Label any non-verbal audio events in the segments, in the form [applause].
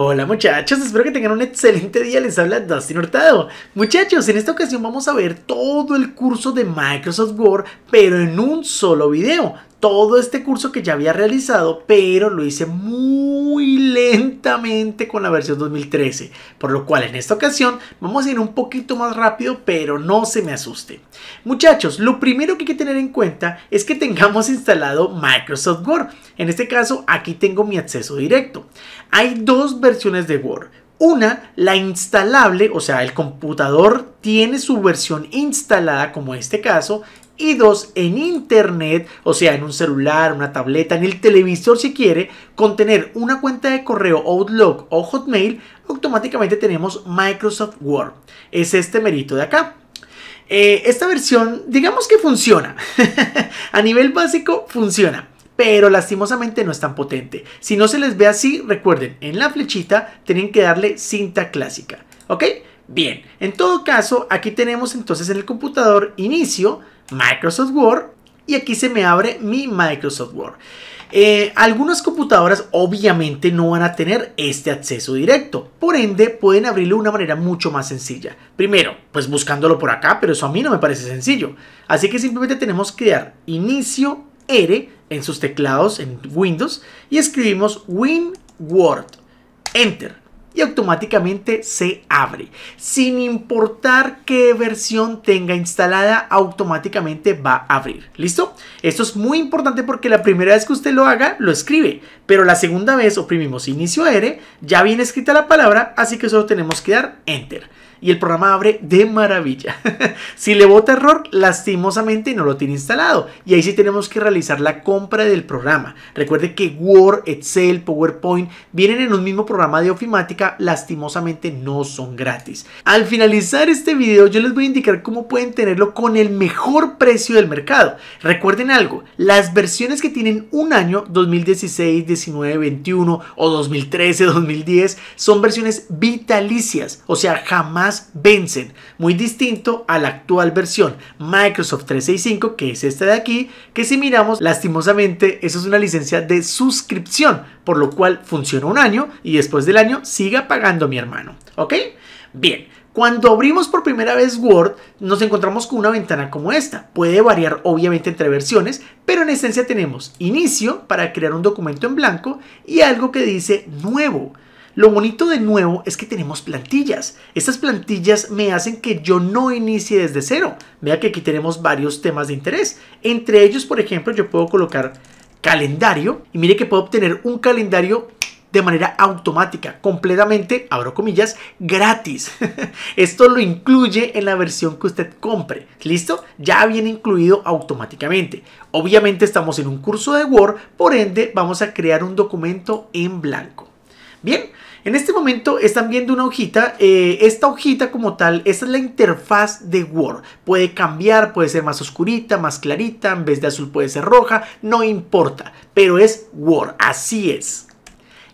Hola muchachos, espero que tengan un excelente día, les habla Dustin Hurtado. Muchachos, en esta ocasión vamos a ver todo el curso de Microsoft Word, pero en un solo video todo este curso que ya había realizado, pero lo hice muy lentamente con la versión 2013, por lo cual en esta ocasión vamos a ir un poquito más rápido, pero no se me asuste. Muchachos, lo primero que hay que tener en cuenta es que tengamos instalado Microsoft Word. En este caso, aquí tengo mi acceso directo. Hay dos versiones de Word. Una, la instalable, o sea, el computador tiene su versión instalada, como en este caso, y dos, en internet, o sea, en un celular, una tableta, en el televisor si quiere, con tener una cuenta de correo Outlook o Hotmail, automáticamente tenemos Microsoft Word. Es este merito de acá. Eh, esta versión, digamos que funciona. [laughs] A nivel básico, funciona pero lastimosamente no es tan potente. Si no se les ve así, recuerden, en la flechita tienen que darle cinta clásica, ¿ok? Bien, en todo caso, aquí tenemos entonces en el computador inicio, Microsoft Word y aquí se me abre mi Microsoft Word. Eh, algunas computadoras obviamente no van a tener este acceso directo, por ende pueden abrirlo de una manera mucho más sencilla. Primero, pues buscándolo por acá, pero eso a mí no me parece sencillo. Así que simplemente tenemos que dar inicio R en sus teclados en Windows y escribimos WinWord. Enter automáticamente se abre. Sin importar qué versión tenga instalada, automáticamente va a abrir. ¿Listo? Esto es muy importante porque la primera vez que usted lo haga, lo escribe. Pero la segunda vez oprimimos inicio R, ya viene escrita la palabra, así que solo tenemos que dar Enter y el programa abre de maravilla. [laughs] si le bota error, lastimosamente no lo tiene instalado y ahí sí tenemos que realizar la compra del programa. Recuerde que Word, Excel, PowerPoint vienen en un mismo programa de ofimática, lastimosamente no son gratis. Al finalizar este video yo les voy a indicar cómo pueden tenerlo con el mejor precio del mercado. Recuerden algo, las versiones que tienen un año 2016, 19, 21 o 2013, 2010 son versiones vitalicias, o sea, jamás vencen, muy distinto a la actual versión Microsoft 365 que es esta de aquí, que si miramos lastimosamente eso es una licencia de suscripción, por lo cual funciona un año y después del año siga pagando mi hermano, ¿ok? Bien, cuando abrimos por primera vez Word, nos encontramos con una ventana como esta. Puede variar obviamente entre versiones, pero en esencia tenemos inicio para crear un documento en blanco y algo que dice nuevo. Lo bonito de nuevo es que tenemos plantillas. Estas plantillas me hacen que yo no inicie desde cero. Vea que aquí tenemos varios temas de interés. Entre ellos, por ejemplo, yo puedo colocar calendario y mire que puedo obtener un calendario de manera automática, completamente, abro comillas, gratis. [laughs] Esto lo incluye en la versión que usted compre. ¿Listo? Ya viene incluido automáticamente. Obviamente estamos en un curso de Word, por ende vamos a crear un documento en blanco. Bien, en este momento están viendo una hojita, eh, esta hojita como tal, es la interfaz de Word. Puede cambiar, puede ser más oscurita, más clarita, en vez de azul puede ser roja, no importa, pero es Word, así es.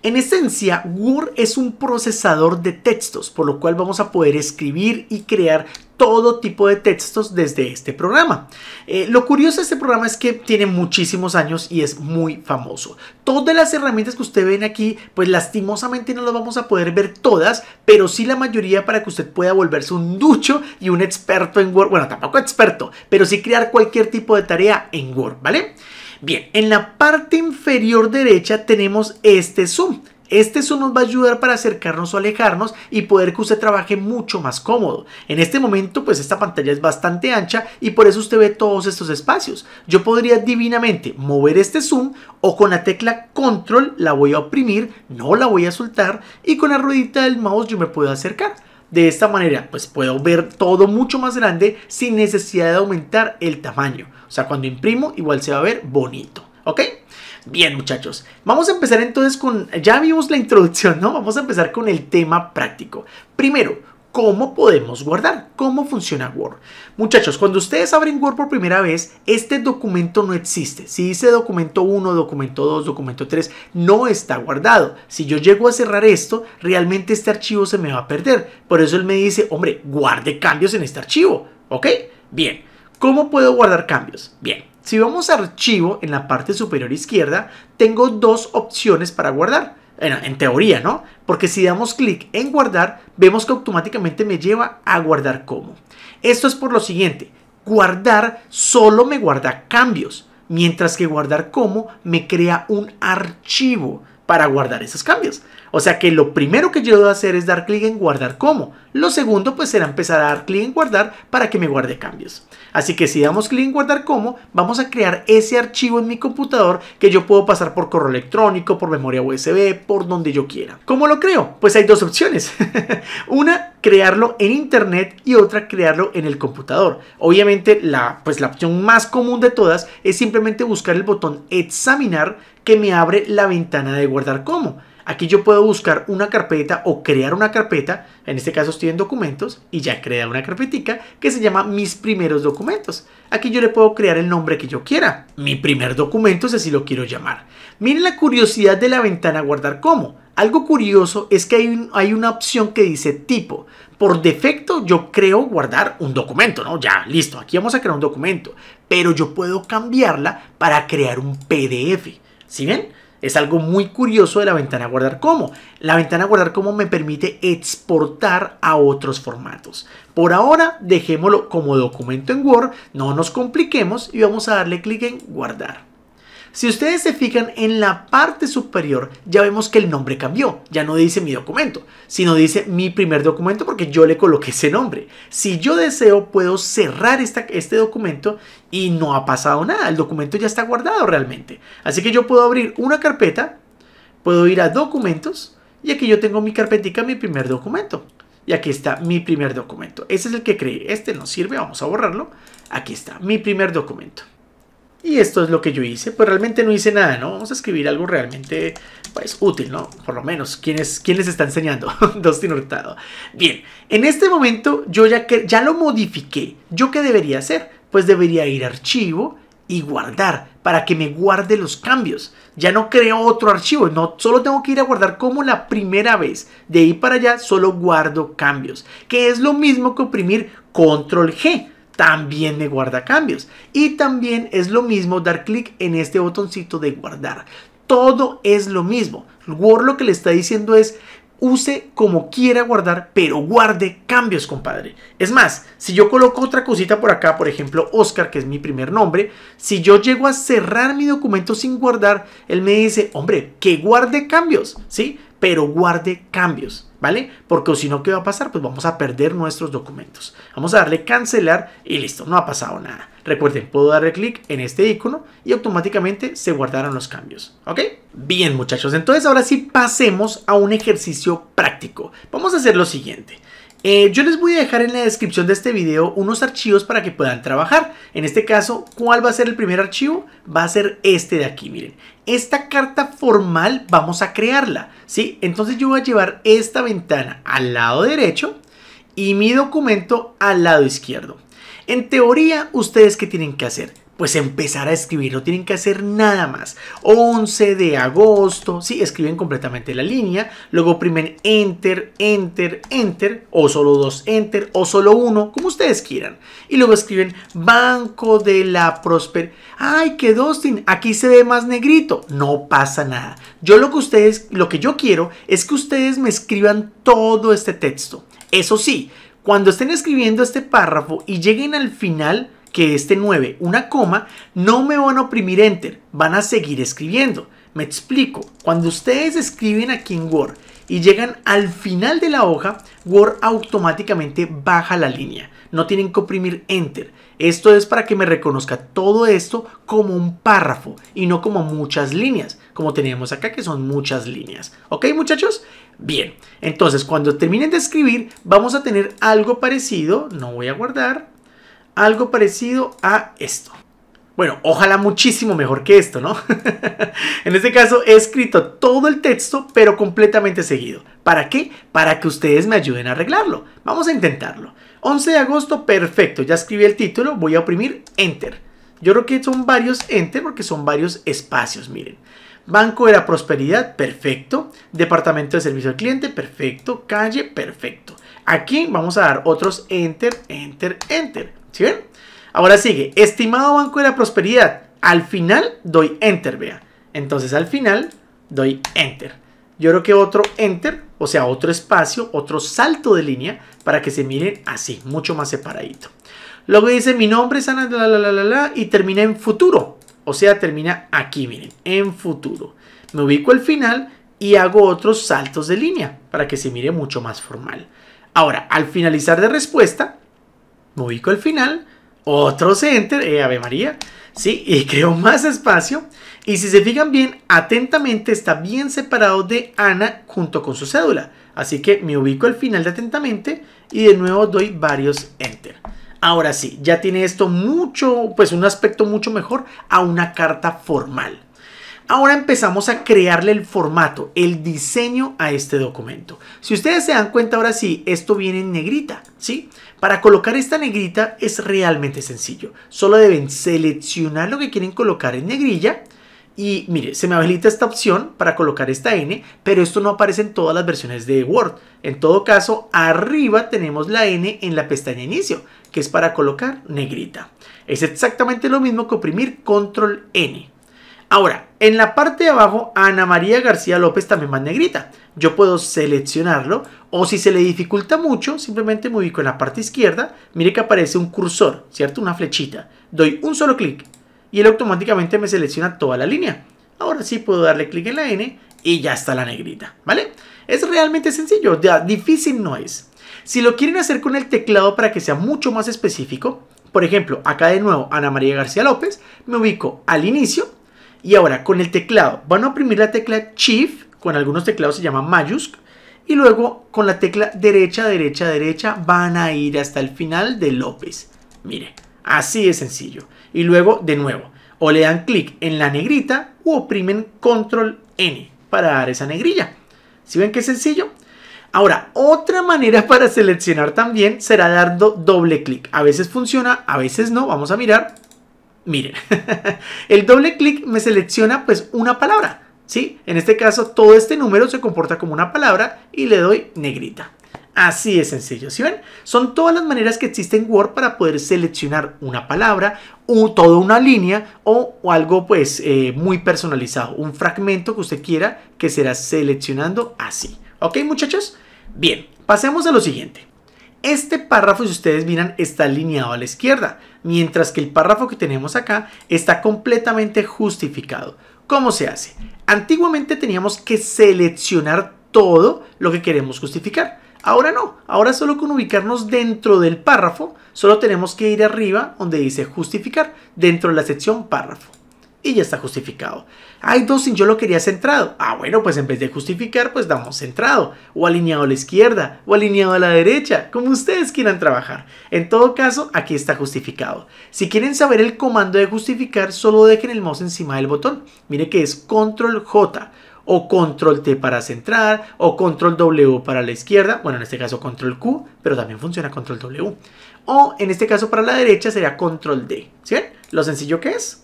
En esencia, Word es un procesador de textos, por lo cual vamos a poder escribir y crear todo tipo de textos desde este programa. Eh, lo curioso de este programa es que tiene muchísimos años y es muy famoso. Todas las herramientas que usted ve aquí, pues lastimosamente no las vamos a poder ver todas, pero sí la mayoría para que usted pueda volverse un ducho y un experto en Word. Bueno, tampoco experto, pero sí crear cualquier tipo de tarea en Word, ¿vale? Bien, en la parte inferior derecha tenemos este zoom. Este zoom nos va a ayudar para acercarnos o alejarnos y poder que usted trabaje mucho más cómodo. En este momento, pues esta pantalla es bastante ancha y por eso usted ve todos estos espacios. Yo podría divinamente mover este zoom o con la tecla control la voy a oprimir, no la voy a soltar y con la ruedita del mouse yo me puedo acercar. De esta manera, pues puedo ver todo mucho más grande sin necesidad de aumentar el tamaño. O sea, cuando imprimo, igual se va a ver bonito. ¿Ok? Bien, muchachos, vamos a empezar entonces con, ya vimos la introducción, ¿no? Vamos a empezar con el tema práctico. Primero, ¿cómo podemos guardar? ¿Cómo funciona Word? Muchachos, cuando ustedes abren Word por primera vez, este documento no existe. Si dice documento 1, documento 2, documento 3, no está guardado. Si yo llego a cerrar esto, realmente este archivo se me va a perder. Por eso él me dice, hombre, guarde cambios en este archivo, ¿ok? Bien, ¿cómo puedo guardar cambios? Bien, si vamos a archivo, en la parte superior izquierda, tengo dos opciones para guardar. en teoría, ¿no? Porque si damos clic en guardar, vemos que automáticamente me lleva a guardar como. Esto es por lo siguiente, guardar solo me guarda cambios, mientras que guardar como me crea un archivo para guardar esos cambios. O sea que lo primero que yo debo hacer es dar clic en guardar como. Lo segundo pues será empezar a dar clic en guardar para que me guarde cambios. Así que si damos clic en guardar como, vamos a crear ese archivo en mi computador que yo puedo pasar por correo electrónico, por memoria USB, por donde yo quiera. ¿Cómo lo creo? Pues hay dos opciones. [laughs] Una crearlo en internet y otra crearlo en el computador. Obviamente la, pues la opción más común de todas es simplemente buscar el botón examinar que me abre la ventana de guardar como. Aquí yo puedo buscar una carpeta o crear una carpeta, en este caso estoy en documentos, y ya creado una carpetica que se llama mis primeros documentos. Aquí yo le puedo crear el nombre que yo quiera, mi primer documento si así lo quiero llamar. Miren la curiosidad de la ventana guardar como. Algo curioso es que hay, hay, una opción que dice tipo. Por defecto yo creo guardar un documento, ¿no? Ya, listo, aquí vamos a crear un documento. Pero yo puedo cambiarla para crear un PDF. ¿Sí ven? Es algo muy curioso de la ventana guardar como. La ventana guardar como me permite exportar a otros formatos. Por ahora, dejémoslo como documento en Word, no nos compliquemos y vamos a darle clic en guardar. Si ustedes se fijan en la parte superior, ya vemos que el nombre cambió. Ya no dice mi documento, sino dice mi primer documento porque yo le coloqué ese nombre. Si yo deseo, puedo cerrar este documento y no ha pasado nada. El documento ya está guardado realmente. Así que yo puedo abrir una carpeta, puedo ir a documentos y aquí yo tengo mi carpetica, mi primer documento. Y aquí está mi primer documento. Ese es el que creé. Este no sirve, vamos a borrarlo. Aquí está mi primer documento. Y esto es lo que yo hice, pues realmente no hice nada, ¿no? Vamos a escribir algo realmente, pues, útil, ¿no? Por lo menos, ¿quién, les está enseñando? [laughs] Dustin Hurtado. Bien, en este momento yo ya, ya lo modifiqué. ¿Yo qué debería hacer? Pues debería ir a archivo y guardar, para que me guarde los cambios. Ya no creo otro archivo, no solo tengo que ir a guardar como la primera vez. De ahí para allá solo guardo cambios, que es lo mismo que oprimir control G también me guarda cambios. Y también es lo mismo dar clic en este botoncito de guardar. Todo es lo mismo. Word lo que le está diciendo es use como quiera guardar, pero guarde cambios, compadre. Es más, si yo coloco otra cosita por acá, por ejemplo, Oscar, que es mi primer nombre, si yo llego a cerrar mi documento sin guardar, él me dice, hombre, que guarde cambios, ¿sí? Pero guarde cambios. ¿vale? Porque si no, ¿qué va a pasar? Pues vamos a perder nuestros documentos. Vamos a darle cancelar y listo, no ha pasado nada. Recuerden, puedo darle clic en este icono y automáticamente se guardarán los cambios, ¿ok? Bien muchachos, entonces ahora sí pasemos a un ejercicio práctico. Vamos a hacer lo siguiente. Eh, yo les voy a dejar en la descripción de este video unos archivos para que puedan trabajar. En este caso, ¿cuál va a ser el primer archivo? Va a ser este de aquí, miren. Esta carta formal vamos a crearla, ¿sí? Entonces yo voy a llevar esta ventana al lado derecho y mi documento al lado izquierdo. En teoría, ¿ustedes qué tienen que hacer? pues empezar a escribir, no tienen que hacer nada más. 11 de agosto, sí, escriben completamente la línea, luego oprimen enter, enter, enter, o solo dos enter, o solo uno, como ustedes quieran. Y luego escriben Banco de la Prosper. ¡Ay, que Dustin! Aquí se ve más negrito. No pasa nada. Yo lo que ustedes, lo que yo quiero es que ustedes me escriban todo este texto. Eso sí, cuando estén escribiendo este párrafo y lleguen al final, que este 9, una coma, no me van a oprimir Enter, van a seguir escribiendo. Me explico, cuando ustedes escriben aquí en Word y llegan al final de la hoja, Word automáticamente baja la línea. No tienen que oprimir Enter. Esto es para que me reconozca todo esto como un párrafo y no como muchas líneas, como tenemos acá que son muchas líneas. ¿Ok muchachos? Bien, entonces cuando terminen de escribir vamos a tener algo parecido, no voy a guardar, algo parecido a esto. Bueno, ojalá muchísimo mejor que esto, ¿no? [laughs] en este caso he escrito todo el texto, pero completamente seguido. ¿Para qué? Para que ustedes me ayuden a arreglarlo. Vamos a intentarlo. 11 de agosto, perfecto, ya escribí el título, voy a oprimir Enter. Yo creo que son varios Enter porque son varios espacios, miren. Banco de la Prosperidad, perfecto. Departamento de Servicio al Cliente, perfecto. Calle, perfecto. Aquí vamos a dar otros Enter, Enter, Enter. ¿Sí Ahora sigue, estimado Banco de la Prosperidad, al final doy Enter, vea. Entonces al final doy Enter. Yo creo que otro Enter, o sea, otro espacio, otro salto de línea para que se miren así, mucho más separadito. Luego dice mi nombre es Ana, la, la, y termina en futuro. O sea, termina aquí, miren, en futuro. Me ubico al final y hago otros saltos de línea para que se mire mucho más formal. Ahora, al finalizar de respuesta, me ubico al final, otro enter, eh, Ave María, ¿sí? Y [laughs] creo más espacio. Y si se fijan bien, atentamente está bien separado de Ana junto con su cédula. Así que me ubico al final de atentamente y de nuevo doy varios enter. Ahora sí, ya tiene esto mucho, pues un aspecto mucho mejor a una carta formal. Ahora empezamos a crearle el formato, el diseño a este documento. Si ustedes se dan cuenta ahora sí, esto viene en negrita, ¿sí? Para colocar esta negrita es realmente sencillo. Solo deben seleccionar lo que quieren colocar en negrilla, y mire, se me habilita esta opción para colocar esta N, pero esto no aparece en todas las versiones de Word. En todo caso, arriba tenemos la N en la pestaña inicio, que es para colocar negrita. Es exactamente lo mismo que oprimir control N. Ahora, en la parte de abajo, Ana María García López también más negrita. Yo puedo seleccionarlo o si se le dificulta mucho, simplemente me ubico en la parte izquierda. Mire que aparece un cursor, ¿cierto? Una flechita. Doy un solo clic y él automáticamente me selecciona toda la línea. Ahora sí puedo darle clic en la N y ya está la negrita, ¿vale? Es realmente sencillo, ya, difícil no es. Si lo quieren hacer con el teclado para que sea mucho más específico, por ejemplo, acá de nuevo Ana María García López, me ubico al inicio y ahora con el teclado, van a oprimir la tecla Shift, con algunos teclados se llama Mayusk, y luego con la tecla derecha, derecha, derecha, van a ir hasta el final de López. Mire, así de sencillo. Y luego de nuevo, o le dan clic en la negrita o oprimen Control N para dar esa negrilla. ¿si ven qué sencillo? Ahora, otra manera para seleccionar también será dar doble clic. A veces funciona, a veces no. Vamos a mirar. Miren, [laughs] el doble clic me selecciona pues una palabra, ¿sí? En este caso todo este número se comporta como una palabra y le doy negrita. Así de sencillo, ¿sí ven? Son todas las maneras que existen en Word para poder seleccionar una palabra, o toda una línea o, algo pues eh, muy personalizado, un fragmento que usted quiera que será seleccionando así. ¿Ok muchachos? Bien, pasemos a lo siguiente. Este párrafo, si ustedes miran, está alineado a la izquierda, mientras que el párrafo que tenemos acá está completamente justificado. ¿Cómo se hace? Antiguamente teníamos que seleccionar todo lo que queremos justificar. Ahora no, ahora solo con ubicarnos dentro del párrafo, solo tenemos que ir arriba donde dice justificar, dentro de la sección párrafo y ya está justificado. dos y yo lo quería centrado. Ah, bueno, pues en vez de justificar, pues damos centrado, o alineado a la izquierda, o alineado a la derecha, como ustedes quieran trabajar. En todo caso, aquí está justificado. Si quieren saber el comando de justificar, solo dejen el mouse encima del botón. Mire que es Control J o control T para centrar, o control W para la izquierda, bueno, en este caso control Q, pero también funciona control W. O en este caso para la derecha sería control D. ¿Sí Lo sencillo que es.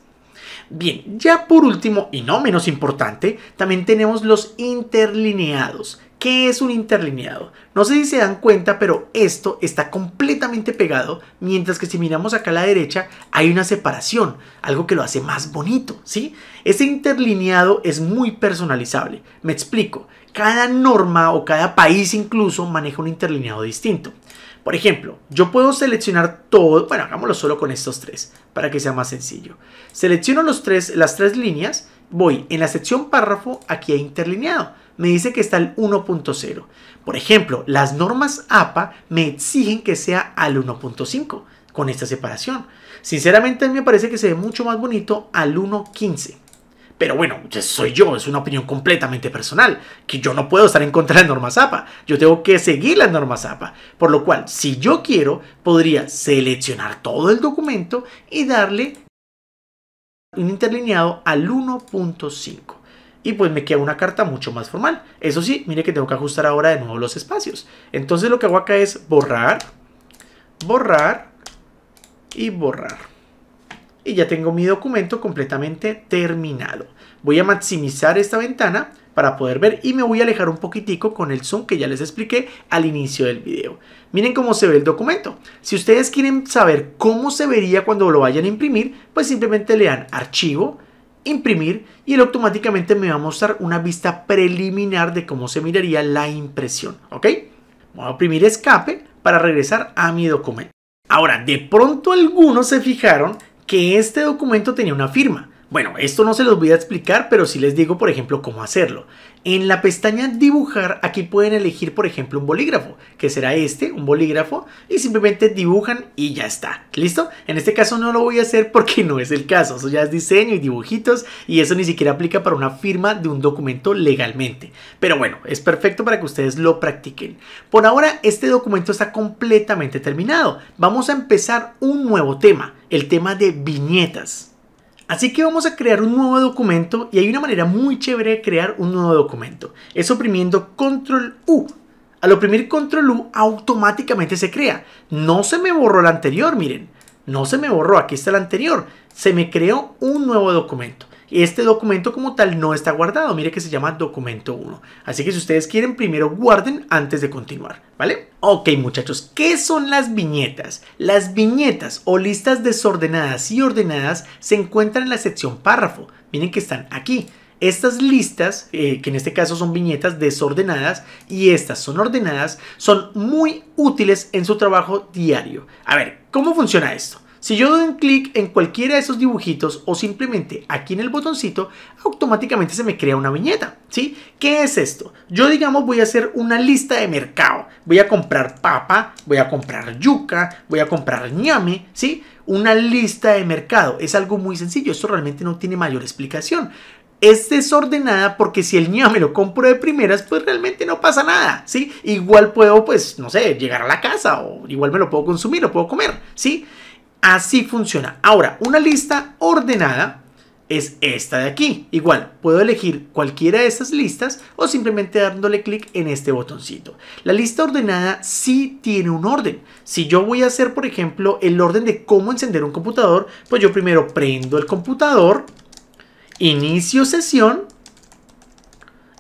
Bien, ya por último y no menos importante, también tenemos los interlineados. ¿Qué es un interlineado? No sé si se dan cuenta, pero esto está completamente pegado, mientras que si miramos acá a la derecha hay una separación, algo que lo hace más bonito, ¿sí? Ese interlineado es muy personalizable. Me explico, cada norma o cada país incluso maneja un interlineado distinto. Por ejemplo, yo puedo seleccionar todo, bueno, hagámoslo solo con estos tres, para que sea más sencillo. Selecciono los las tres líneas, voy en la sección párrafo, aquí he interlineado, me dice que está el 1.0. Por ejemplo, las normas APA me exigen que sea al 1.5 con esta separación. Sinceramente a mí me parece que se ve mucho más bonito al 1.15. Pero bueno, soy yo, es una opinión completamente personal, que yo no puedo estar en contra de la norma Zapa, yo tengo que seguir la norma Zapa, por lo cual, si yo quiero, podría seleccionar todo el documento y darle un interlineado al 1.5 y pues me queda una carta mucho más formal. Eso sí, mire que tengo que ajustar ahora de nuevo los espacios. Entonces lo que hago acá es borrar, borrar y borrar y ya tengo mi documento completamente terminado. Voy a maximizar esta ventana para poder ver y me voy a alejar un poquitico con el zoom que ya les expliqué al inicio del video. Miren cómo se ve el documento. Si ustedes quieren saber cómo se vería cuando lo vayan a imprimir, pues simplemente le dan archivo, imprimir y él automáticamente me va a mostrar una vista preliminar de cómo se miraría la impresión, ¿ok? Voy a oprimir escape para regresar a mi documento. Ahora, de pronto algunos se fijaron que este documento tenía una firma. Bueno, esto no se los voy a explicar, pero sí les digo, por ejemplo, cómo hacerlo. En la pestaña dibujar, aquí pueden elegir, por ejemplo, un bolígrafo, que será este, un bolígrafo, y simplemente dibujan y ya está. ¿Listo? En este caso no lo voy a hacer porque no es el caso. Eso ya es diseño y dibujitos, y eso ni siquiera aplica para una firma de un documento legalmente. Pero bueno, es perfecto para que ustedes lo practiquen. Por ahora, este documento está completamente terminado. Vamos a empezar un nuevo tema, el tema de viñetas. Así que vamos a crear un nuevo documento y hay una manera muy chévere de crear un nuevo documento. Es oprimiendo control U. Al oprimir control U automáticamente se crea. No se me borró el anterior, miren. No se me borró, aquí está el anterior. Se me creó un nuevo documento. Este documento como tal no está guardado, mire que se llama documento 1. Así que si ustedes quieren, primero guarden antes de continuar, ¿vale? Ok muchachos, ¿qué son las viñetas? Las viñetas o listas desordenadas y ordenadas se encuentran en la sección párrafo. Miren que están aquí. Estas listas, eh, que en este caso son viñetas desordenadas y estas son ordenadas, son muy útiles en su trabajo diario. A ver, ¿cómo funciona esto? Si yo doy un clic en cualquiera de esos dibujitos o simplemente aquí en el botoncito, automáticamente se me crea una viñeta, ¿sí? ¿Qué es esto? Yo digamos voy a hacer una lista de mercado. Voy a comprar papa, voy a comprar yuca, voy a comprar ñame, ¿sí? Una lista de mercado. Es algo muy sencillo, esto realmente no tiene mayor explicación es desordenada porque si el ñame lo compro de primeras, pues realmente no pasa nada, ¿sí? Igual puedo, pues, no sé, llegar a la casa o igual me lo puedo consumir, lo puedo comer, ¿sí? Así funciona. Ahora, una lista ordenada es esta de aquí. Igual, puedo elegir cualquiera de estas listas o simplemente dándole clic en este botoncito. La lista ordenada sí tiene un orden. Si yo voy a hacer, por ejemplo, el orden de cómo encender un computador, pues yo primero prendo el computador, inicio sesión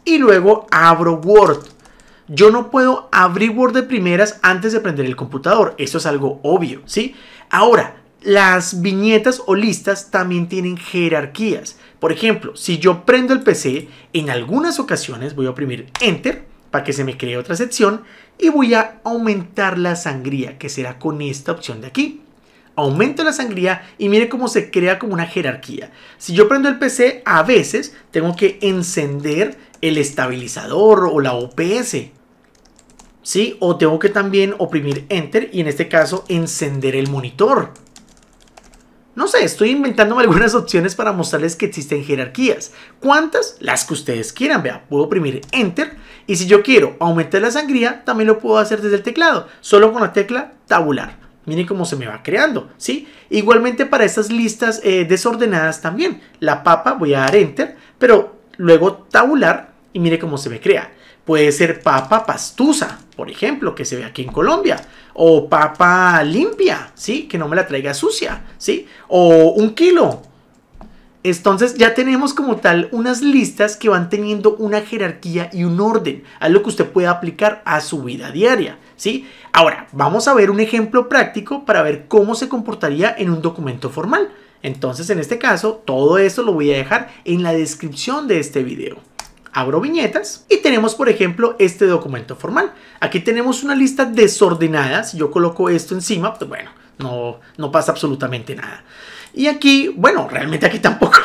y luego abro Word. Yo no puedo abrir Word de primeras antes de prender el computador. Eso es algo obvio, ¿sí? Ahora, las viñetas o listas también tienen jerarquías. Por ejemplo, si yo prendo el PC, en algunas ocasiones voy a oprimir Enter para que se me cree otra sección y voy a aumentar la sangría, que será con esta opción de aquí. Aumento la sangría y mire cómo se crea como una jerarquía. Si yo prendo el PC, a veces tengo que encender el estabilizador o la OPS. ¿Sí? O tengo que también oprimir Enter y en este caso encender el monitor. No sé, estoy inventándome [laughs] algunas opciones para mostrarles que existen jerarquías. ¿Cuántas? Las que ustedes quieran. Vea, puedo oprimir Enter y si yo quiero aumentar la sangría, también lo puedo hacer desde el teclado, solo con la tecla tabular. Miren cómo se me va creando, Igualmente para estas listas eh, desordenadas también. La papa, voy a dar Enter, pero luego tabular y mire cómo se me crea. Puede ser papa pastusa, por ejemplo, que se ve aquí en Colombia. O papa limpia, ¿sí? Que no me la traiga sucia, ¿sí? O un kilo. Entonces ya tenemos como tal unas listas que van teniendo una jerarquía y un orden, algo que usted pueda aplicar a su vida diaria, ¿sí? Ahora, vamos a ver un ejemplo práctico para ver cómo se comportaría en un documento formal. Entonces, en este caso, todo esto lo voy a dejar en la descripción de este video abro viñetas y tenemos por ejemplo este documento formal. Aquí tenemos una lista desordenada, si yo coloco esto encima, pues bueno, no, no pasa absolutamente nada. Y aquí, bueno, realmente aquí tampoco.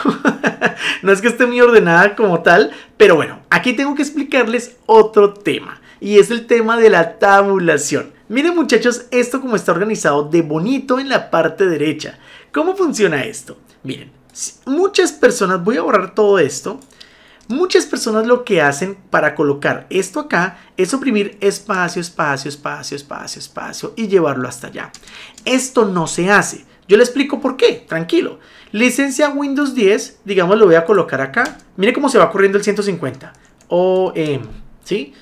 [laughs] no es que esté muy ordenada como tal, pero bueno, aquí tengo que explicarles otro tema. Y es el tema de la tabulación. Miren muchachos, esto como está organizado de bonito en la parte derecha. ¿Cómo funciona esto? Miren, muchas personas, voy a borrar todo esto Muchas personas lo que hacen para colocar esto acá es oprimir espacio, espacio, espacio, espacio, espacio y llevarlo hasta allá. Esto no se hace. Yo le explico por qué, tranquilo. Licencia Windows 10, digamos, lo voy a colocar acá. Mire cómo se va corriendo el 150. OM, ¿sí?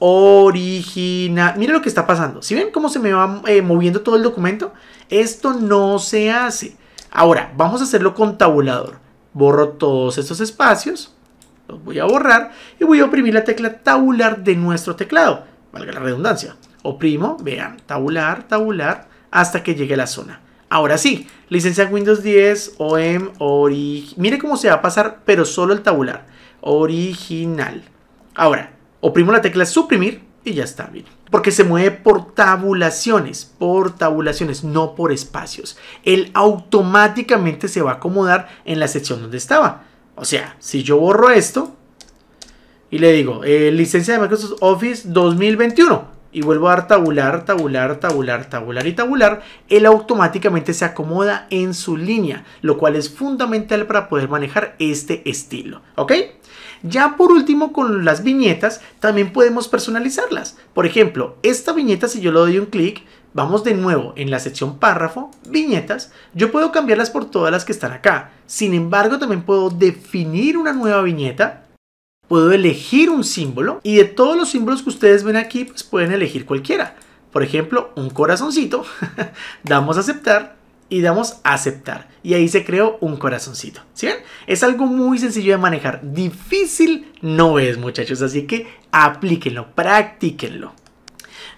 Original. Mire lo que está pasando. ¿Si ven cómo se me va eh, moviendo todo el documento? Esto no se hace. Ahora, vamos a hacerlo con tabulador. Borro todos estos espacios voy a borrar y voy a oprimir la tecla tabular de nuestro teclado, valga la redundancia. Oprimo, vean, tabular, tabular, hasta que llegue a la zona. Ahora sí, licencia Windows 10, OEM, Mire cómo se va a pasar, pero solo el tabular. Original. Ahora, oprimo la tecla suprimir y ya está bien. Porque se mueve por tabulaciones, por tabulaciones, no por espacios. Él automáticamente se va a acomodar en la sección donde estaba. O sea, si yo borro esto y le digo eh, licencia de Microsoft Office 2021 y vuelvo a dar tabular, tabular, tabular, tabular y tabular, él automáticamente se acomoda en su línea, lo cual es fundamental para poder manejar este estilo, ¿ok? Ya por último, con las viñetas, también podemos personalizarlas. Por ejemplo, esta viñeta, si yo le doy un clic, Vamos de nuevo en la sección párrafo, viñetas. Yo puedo cambiarlas por todas las que están acá. Sin embargo, también puedo definir una nueva viñeta. Puedo elegir un símbolo y de todos los símbolos que ustedes ven aquí, pues pueden elegir cualquiera. Por ejemplo, un corazoncito. [laughs] damos aceptar y damos aceptar. Y ahí se creó un corazoncito. ¿Sí ven? Es algo muy sencillo de manejar. Difícil no es, muchachos. Así que aplíquenlo, practíquenlo.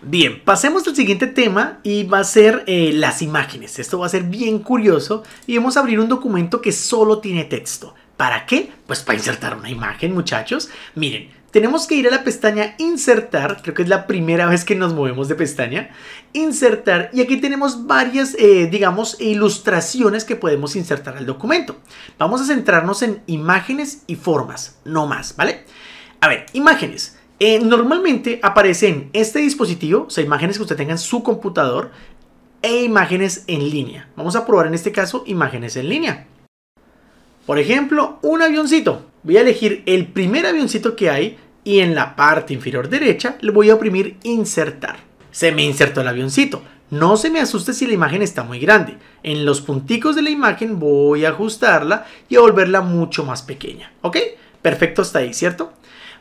Bien, pasemos al siguiente tema y va a ser eh, las imágenes. Esto va a ser bien curioso y vamos a abrir un documento que solo tiene texto. ¿Para qué? Pues para insertar una imagen, muchachos. Miren, tenemos que ir a la pestaña insertar, creo que es la primera vez que nos movemos de pestaña, insertar, y aquí tenemos varias, eh, digamos, ilustraciones que podemos insertar al documento. Vamos a centrarnos en imágenes y formas, no más, ¿vale? A ver, imágenes. Eh, normalmente aparece en este dispositivo, o sea, imágenes que usted tenga en su computador e imágenes en línea. Vamos a probar en este caso imágenes en línea. Por ejemplo, un avioncito. Voy a elegir el primer avioncito que hay y en la parte inferior derecha le voy a oprimir insertar. Se me insertó el avioncito. No se me asuste si la imagen está muy grande. En los punticos de la imagen voy a ajustarla y a volverla mucho más pequeña. ¿Ok? Perfecto hasta ahí, ¿cierto?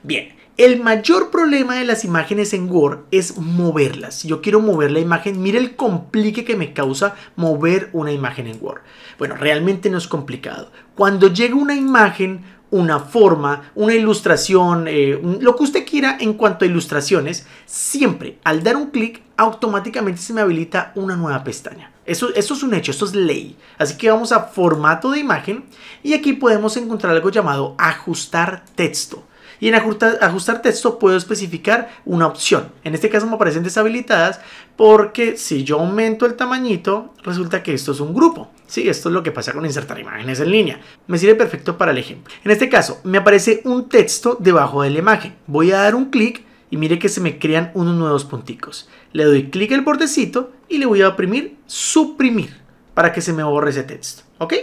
Bien, el mayor problema de las imágenes en Word es moverlas. Si yo quiero mover la imagen, mire el complique que me causa mover una imagen en Word. Bueno, realmente no es complicado. Cuando llega una imagen, una forma, una ilustración, eh, lo que usted quiera en cuanto a ilustraciones, siempre al dar un clic automáticamente se me habilita una nueva pestaña. Eso, eso es un hecho, esto es ley. Así que vamos a formato de imagen y aquí podemos encontrar algo llamado ajustar texto. Y en ajustar, texto puedo especificar una opción. En este caso me aparecen deshabilitadas porque si yo aumento el tamañito, resulta que esto es un grupo. Sí, esto es lo que pasa con insertar imágenes en línea. Me sirve perfecto para el ejemplo. En este caso, me aparece un texto debajo de la imagen. Voy a dar un clic y mire que se me crean unos nuevos punticos. Le doy clic al bordecito y le voy a oprimir suprimir para que se me borre ese texto. ¿Ok?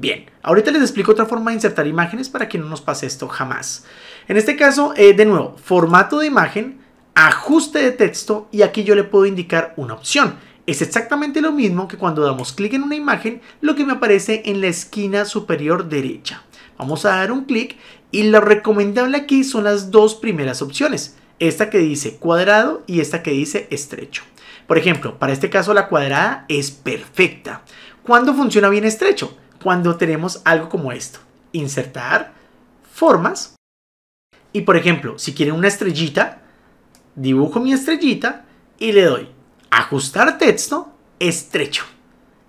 Bien, ahorita les explico otra forma de insertar imágenes para que no nos pase esto jamás. En este caso, eh, de nuevo, formato de imagen, ajuste de texto y aquí yo le puedo indicar una opción. Es exactamente lo mismo que cuando damos clic en una imagen, lo que me aparece en la esquina superior derecha. Vamos a dar un clic y lo recomendable aquí son las dos primeras opciones. Esta que dice cuadrado y esta que dice estrecho. Por ejemplo, para este caso la cuadrada es perfecta. ¿Cuándo funciona bien estrecho? cuando tenemos algo como esto. Insertar formas. Y por ejemplo, si quieren una estrellita, dibujo mi estrellita y le doy ajustar texto estrecho.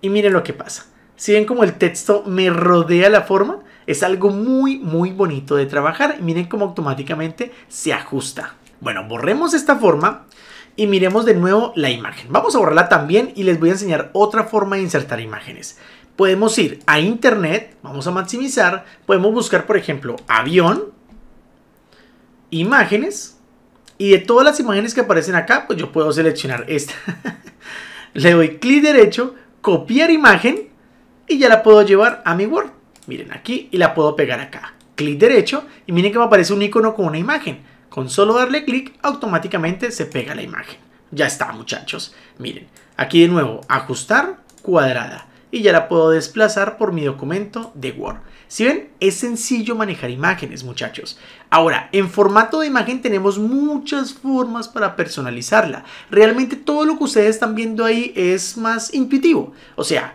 Y miren lo que pasa. Si ven como el texto me rodea la forma, es algo muy, muy bonito de trabajar. Y miren cómo automáticamente se ajusta. Bueno, borremos esta forma y miremos de nuevo la imagen. Vamos a borrarla también y les voy a enseñar otra forma de insertar imágenes podemos ir a internet, vamos a maximizar, podemos buscar por ejemplo avión, imágenes, y de todas las imágenes que aparecen acá, pues yo puedo seleccionar esta. [laughs] Le doy clic derecho, copiar imagen y ya la puedo llevar a mi Word. Miren aquí y la puedo pegar acá. Clic derecho y miren que me aparece un icono con una imagen. Con solo darle clic automáticamente se pega la imagen. Ya está muchachos. Miren, aquí de nuevo ajustar cuadrada y ya la puedo desplazar por mi documento de Word. Si ven, es sencillo manejar imágenes, muchachos. Ahora, en formato de imagen tenemos muchas formas para personalizarla. Realmente todo lo que ustedes están viendo ahí es más intuitivo. O sea,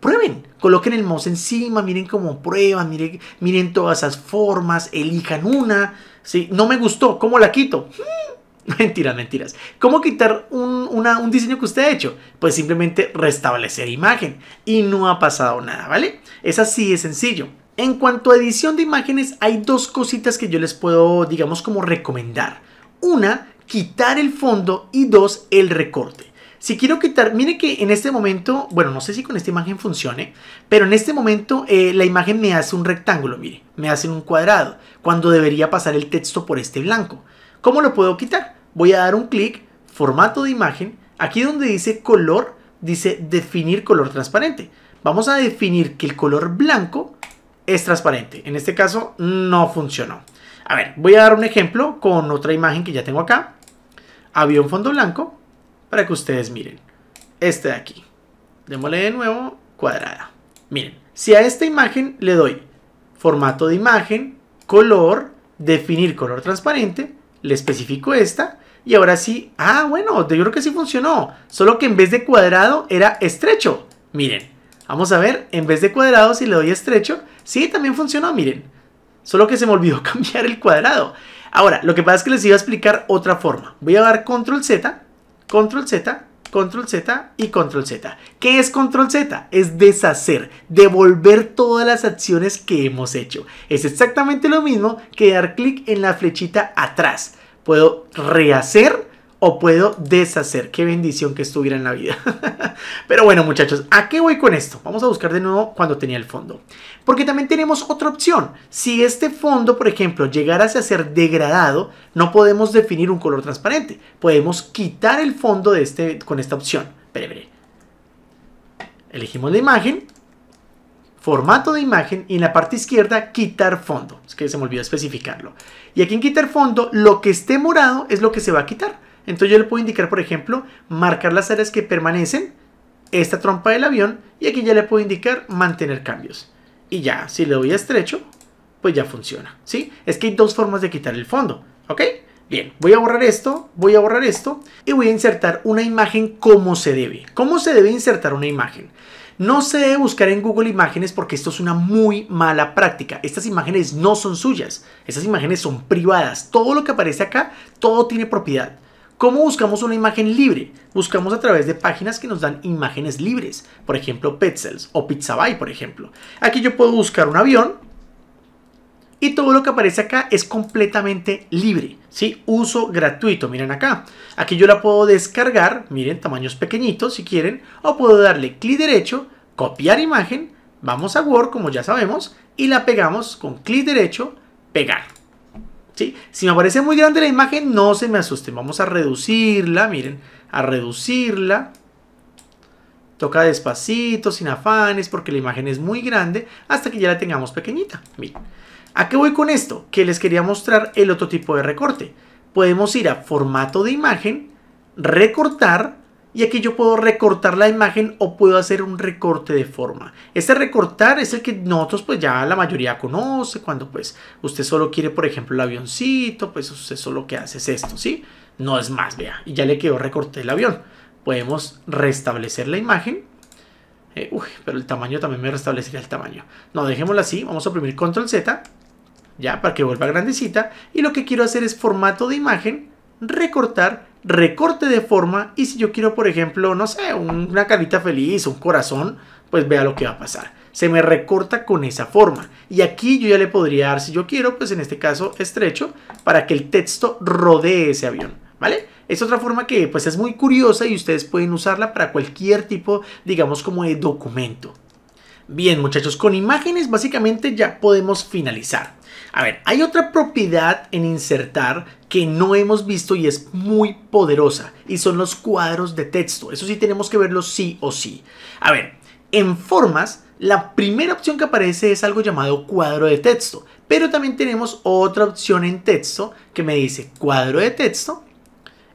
prueben, coloquen el mouse encima, miren cómo prueba, miren, miren todas esas formas, elijan una. Si No me gustó, ¿cómo la quito? Mm, [laughs] Mentiras, mentiras. ¿Cómo quitar un, diseño que usted ha hecho? Pues simplemente restablecer imagen y no ha pasado nada, ¿vale? Es así de sencillo. En cuanto a edición de imágenes, hay dos cositas que yo les puedo, digamos, como recomendar. Una, quitar el fondo y dos, el recorte. Si quiero quitar, mire que en este momento, bueno, no sé si con esta imagen funcione, pero en este momento eh, la imagen me hace un rectángulo, mire, me hace un cuadrado, cuando debería pasar el texto por este blanco. ¿Cómo lo puedo quitar? voy a dar un clic, formato de imagen, aquí donde dice color, dice definir color transparente. Vamos a definir que el color blanco es transparente. En este caso no funcionó. A ver, voy a dar un ejemplo con otra imagen que ya tengo acá. un fondo blanco para que ustedes miren. Este de aquí. Démosle de nuevo cuadrada. Miren, si a esta imagen le doy formato de imagen, color, definir color transparente, le especifico esta y ahora sí, ah, bueno, yo creo que sí funcionó, solo que en vez de cuadrado era estrecho. Miren, vamos a ver, en vez de cuadrado si le doy estrecho, sí, también funcionó, miren. Solo que se me olvidó [laughs] cambiar el cuadrado. Ahora, lo que pasa es que les iba a explicar otra forma. Voy a dar control Z, control Z, Control Z y Control Z. ¿Qué es Control Z? Es deshacer, devolver todas las acciones que hemos hecho. Es exactamente lo mismo que dar clic en la flechita atrás. Puedo rehacer o puedo deshacer. Qué bendición que estuviera en la vida. [laughs] Pero bueno, muchachos, ¿a qué voy con esto? Vamos a buscar de nuevo cuando tenía el fondo. Porque también tenemos otra opción. Si este fondo, por ejemplo, llegara a ser degradado, no podemos definir un color transparente. Podemos quitar el fondo de este, con esta opción. Espere, Elegimos la imagen, formato de imagen y en la parte izquierda quitar fondo. Es que se me olvidó especificarlo. Y aquí en quitar fondo, lo que esté morado es lo que se va a quitar entonces yo le puedo indicar, por ejemplo, marcar las áreas que permanecen, esta trompa del avión, y aquí ya le puedo indicar mantener cambios. Y ya, si le doy a estrecho, pues ya funciona, ¿sí? Es que hay dos formas de quitar el fondo, ¿ok? Bien, voy a borrar esto, voy a borrar esto y voy a insertar una imagen como se debe. ¿Cómo se debe insertar una imagen? No se debe buscar en Google imágenes porque esto es una muy mala práctica. Estas imágenes no son suyas, estas imágenes son privadas. Todo lo que aparece acá, todo tiene propiedad. ¿Cómo buscamos una imagen libre? Buscamos a través de páginas que nos dan imágenes libres, por ejemplo Pexels o Pixabay, por ejemplo. Aquí yo puedo buscar un avión y todo lo que aparece acá es completamente libre, ¿sí? Uso gratuito, miren acá. Aquí yo la puedo descargar, miren, tamaños pequeñitos si quieren, o puedo darle clic derecho, copiar imagen, vamos a Word como ya sabemos, y la pegamos con clic derecho, pegar. Si me aparece muy grande la imagen, no se me asusten. Vamos a reducirla, miren, a reducirla. Toca despacito, sin afanes, porque la imagen es muy grande, hasta que ya la tengamos pequeñita. Miren, ¿a qué voy con esto? Que les quería mostrar el otro tipo de recorte. Podemos ir a formato de imagen, recortar, y aquí yo puedo recortar la imagen o puedo hacer un recorte de forma. Este recortar es el que nosotros pues ya la mayoría conoce cuando pues usted solo quiere por ejemplo el avioncito, pues usted lo que hace es esto, ¿sí? No es más, vea, y ya le quedó recorté el avión. Podemos restablecer la imagen. Eh, uy, pero el tamaño también me restablecería el tamaño. No, dejémoslo así, vamos a oprimir control Z, ya, para que vuelva grandecita. Y lo que quiero hacer es formato de imagen, recortar recorte de forma y si yo quiero, por ejemplo, no sé, una carita feliz, un corazón, pues vea lo que va a pasar. Se me recorta con esa forma. Y aquí yo ya le podría dar, si yo quiero, pues en este caso estrecho, para que el texto rodee ese avión, ¿vale? Es otra forma que pues es muy curiosa y ustedes pueden usarla para cualquier tipo, digamos, como de documento. Bien muchachos, con imágenes básicamente ya podemos finalizar. A ver, hay otra propiedad en insertar que no hemos visto y es muy poderosa y son los cuadros de texto. Eso sí tenemos que verlo sí o sí. A ver, en formas, la primera opción que aparece es algo llamado cuadro de texto, pero también tenemos otra opción en texto que me dice cuadro de texto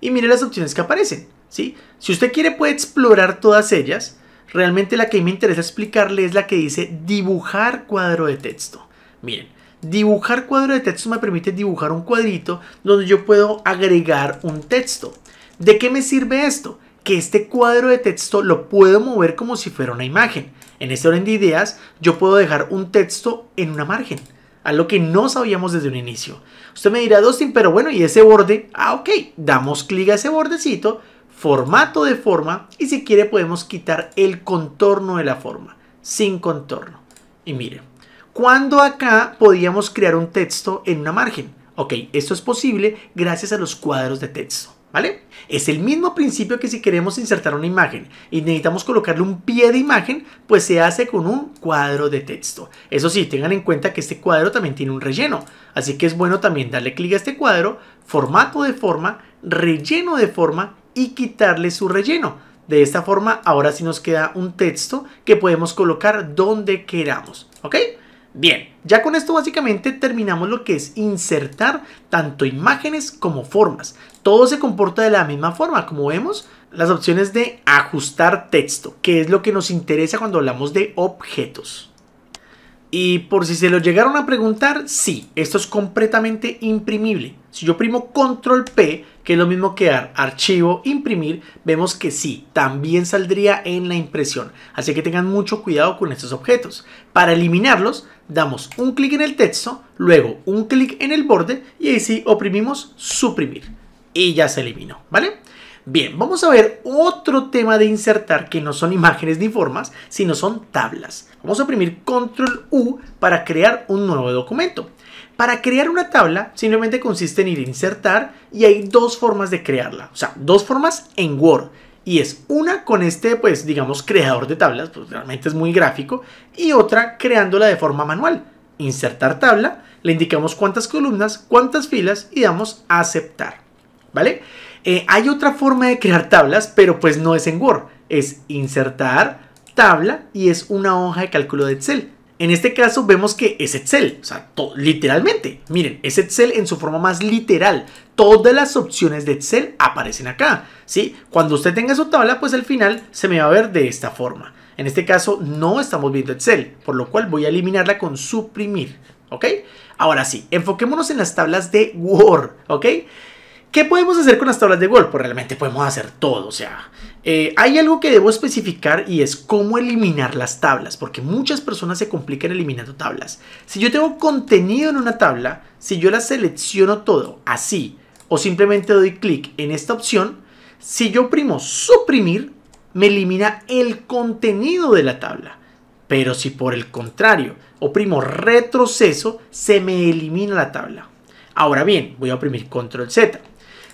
y mire las opciones que aparecen. Si usted quiere puede explorar todas ellas. Realmente la que me interesa explicarle es la que dice dibujar cuadro de texto. Miren, Dibujar cuadro de texto me permite dibujar un cuadrito donde yo puedo agregar un texto. ¿De qué me sirve esto? Que este cuadro de texto lo puedo mover como si fuera una imagen. En este orden de ideas, yo puedo dejar un texto en una margen, algo que no sabíamos desde un inicio. Usted me dirá, Dustin, pero bueno, ¿y ese borde? Ah, ok, damos clic a ese bordecito, formato de forma, y si quiere podemos quitar el contorno de la forma, sin contorno. Y mire. ¿Cuándo acá podíamos crear un texto en una margen? Ok, esto es posible gracias a los cuadros de texto. ¿Vale? Es el mismo principio que si queremos insertar una imagen y necesitamos colocarle un pie de imagen, pues se hace con un cuadro de texto. Eso sí, tengan en cuenta que este cuadro también tiene un relleno, así que es bueno también darle clic a este cuadro, formato de forma, relleno de forma y quitarle su relleno. De esta forma, ahora sí nos queda un texto que podemos colocar donde queramos, ¿ok? Bien, ya con esto básicamente terminamos lo que es insertar tanto imágenes como formas. Todo se comporta de la misma forma, como vemos, las opciones de ajustar texto, que es lo que nos interesa cuando hablamos de objetos. Y por si se lo llegaron a preguntar, sí, esto es completamente imprimible. Si yo primo control P, que es lo mismo que dar archivo, imprimir, vemos que sí, también saldría en la impresión. Así que tengan mucho cuidado con estos objetos. Para eliminarlos, damos un clic en el texto, luego un clic en el borde y ahí sí oprimimos suprimir. Y ya se eliminó, ¿vale? Bien, vamos a ver otro tema de insertar que no son [laughs] imágenes ni formas, sino son tablas. Vamos a oprimir control U para crear un nuevo documento. Para crear una tabla simplemente consiste en ir a insertar y hay dos formas de crearla, o sea, dos formas en Word. Y es una con este, pues digamos, creador de tablas, pues realmente es muy gráfico, y otra creándola de forma manual. Insertar tabla, le indicamos cuántas columnas, cuántas filas y damos a aceptar. ¿Vale? Eh, hay otra forma de crear tablas, pero pues no es en Word. Es insertar tabla y es una hoja de cálculo de Excel. En este caso vemos que es Excel, o sea, literalmente. Miren, es Excel en su forma más literal. Todas las opciones de Excel aparecen acá, ¿sí? Cuando usted tenga su tabla, pues al final se me va a ver de esta forma. En este caso no estamos viendo Excel, por lo cual voy a eliminarla con suprimir, ¿ok? Ahora sí, enfoquémonos en las tablas de Word, ¿ok? ¿Qué podemos hacer con las tablas de Word? Pues realmente podemos hacer todo, o sea, eh, hay algo que debo especificar y es cómo eliminar las tablas, porque muchas personas se complican eliminando tablas. Si yo tengo contenido en una tabla, si yo la selecciono todo así o simplemente doy clic en esta opción, si yo primo suprimir, me elimina el contenido de la tabla. Pero si por el contrario oprimo retroceso, se me elimina la tabla. Ahora bien, voy a oprimir control Z.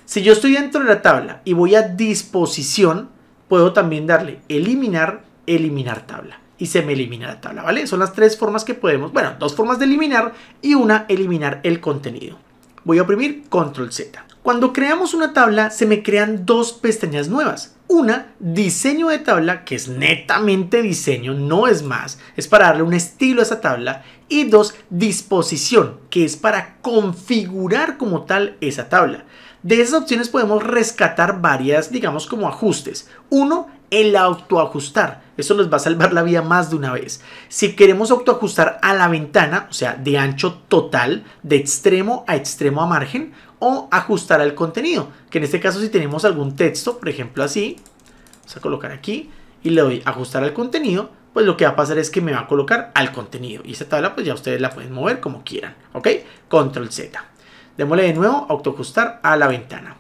Si yo estoy dentro de la tabla y voy a disposición, puedo también darle eliminar, eliminar tabla. Y se me elimina la tabla, ¿vale? Son las tres formas que podemos, bueno, dos formas de eliminar y una eliminar el contenido. Voy a oprimir control Z. Cuando creamos una tabla se me crean dos pestañas nuevas. Una, diseño de tabla, que es netamente diseño, no es más, es para darle un estilo a esa tabla. Y dos, disposición, que es para configurar como tal esa tabla. De esas opciones podemos rescatar varias, digamos, como ajustes. Uno, el autoajustar. Eso les va a salvar la vida más de una vez. Si queremos autoajustar a la ventana, o sea, de ancho total, de extremo a extremo a margen, o ajustar al contenido, que en este caso si tenemos algún texto, por ejemplo así, vamos a colocar aquí y le doy ajustar al contenido, pues lo que va a pasar es que me va a colocar al contenido. Y esa tabla pues ya ustedes la pueden mover como quieran, ¿ok? Control Z. Démosle de nuevo autoajustar a la ventana.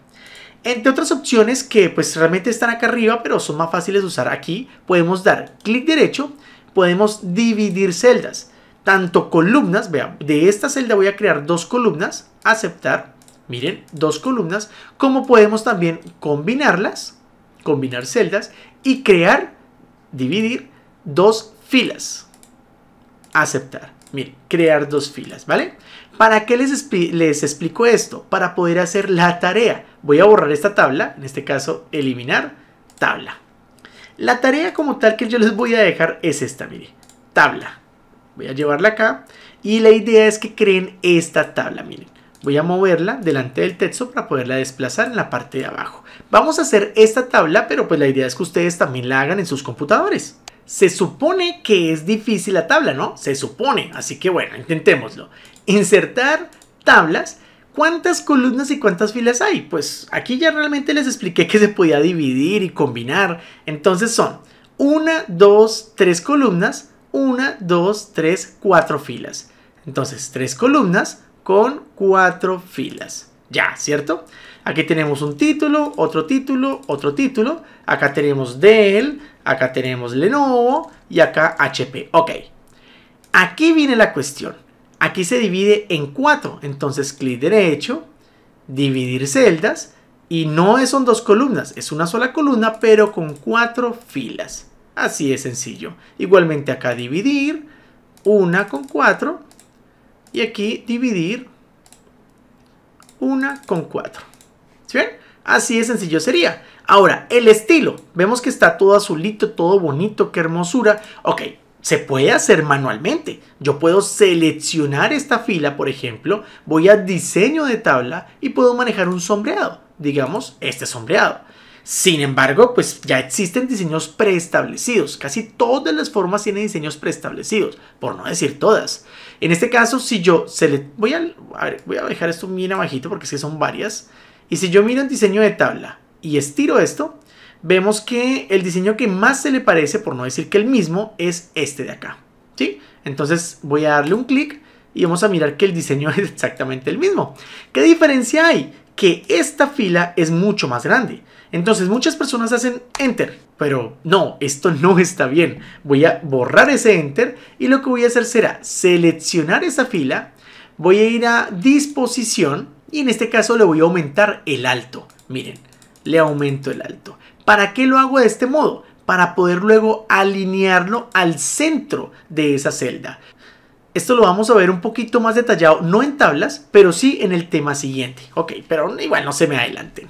Entre otras opciones que pues realmente están acá arriba, pero son más fáciles de usar aquí, podemos dar clic derecho, podemos dividir celdas, tanto columnas, vean, de esta celda voy a crear dos columnas, aceptar, miren, dos columnas, como podemos también combinarlas, combinar celdas y crear, dividir dos filas, aceptar, miren, crear dos filas, ¿vale? ¿Para qué les, les explico esto? Para poder hacer la tarea. Voy a borrar esta tabla, en este caso eliminar tabla. La tarea como tal que yo les voy a dejar es esta, mire, tabla. Voy a llevarla acá y la idea es que creen esta tabla, miren. Voy a moverla delante del texto para poderla desplazar en la parte de abajo. Vamos a hacer esta tabla, pero pues la idea es que ustedes también la hagan en sus computadores se supone que es difícil la tabla, ¿no? Se supone, así que bueno, intentémoslo. Insertar tablas. ¿Cuántas columnas y cuántas filas hay? Pues aquí ya realmente les expliqué que se podía dividir y combinar. Entonces son una, dos, tres columnas, Una, dos, tres, cuatro filas. Entonces tres columnas con cuatro filas. Ya, ¿cierto? Aquí tenemos un título, otro título, otro título. Acá tenemos del acá tenemos Lenovo y acá HP. Ok, aquí viene la cuestión. Aquí se divide en cuatro, entonces clic derecho, dividir celdas, y no son dos columnas, es una sola columna, pero con cuatro filas. Así es sencillo. Igualmente acá dividir, una con cuatro, y aquí dividir una con cuatro. ¿Sí Así de sencillo sería. Ahora, el estilo. Vemos que está todo azulito, todo bonito, qué hermosura. Ok, se puede hacer manualmente. Yo puedo seleccionar esta fila, por ejemplo, voy a diseño de tabla y puedo manejar un sombreado, digamos este sombreado. Sin embargo, pues ya existen diseños preestablecidos. Casi todas las formas tienen diseños preestablecidos, por no decir todas. En este caso, si yo le voy a, voy a dejar esto bien abajito porque sí son varias. Y si yo miro en diseño de tabla, y estiro esto, vemos que el diseño que más se le parece, por no decir que el mismo, es este de acá. ¿sí? Entonces voy a darle un clic y vamos a mirar que el diseño [laughs] es exactamente el mismo. ¿Qué diferencia hay? Que esta fila es mucho más grande. Entonces muchas personas hacen Enter, pero no, esto [laughs] no está bien. Voy a borrar ese Enter y lo que voy a hacer será seleccionar esa fila, voy a ir a disposición y en este caso le voy a aumentar el alto. Miren, le aumento el alto. ¿Para qué lo hago de este modo? Para poder luego alinearlo al centro de esa celda. Esto lo vamos a ver un poquito más detallado, no en tablas, pero sí en el tema siguiente. Ok, pero igual no se me adelanten.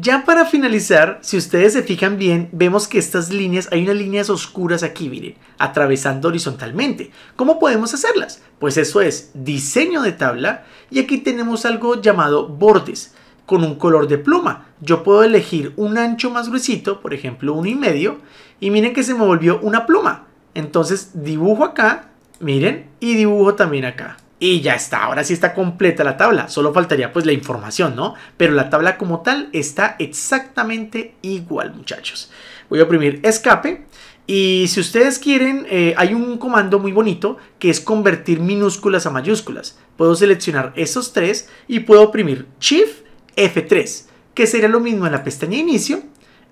Ya para finalizar, si ustedes se fijan bien, vemos que estas líneas, hay unas líneas oscuras aquí, miren, atravesando horizontalmente. ¿Cómo podemos hacerlas? Pues eso es diseño de tabla y aquí tenemos algo llamado bordes con un color de pluma. Yo puedo elegir un ancho más gruesito, por ejemplo uno y medio, y miren que se me volvió una pluma. Entonces dibujo acá, miren, y dibujo también acá. Y ya está, ahora sí está completa la tabla, solo faltaría pues la información, ¿no? Pero la tabla como tal está exactamente igual, muchachos. Voy a oprimir escape y si ustedes quieren, eh, hay un comando muy bonito que es convertir minúsculas a mayúsculas. Puedo seleccionar esos tres y puedo oprimir Shift F3, que sería lo mismo en la pestaña inicio.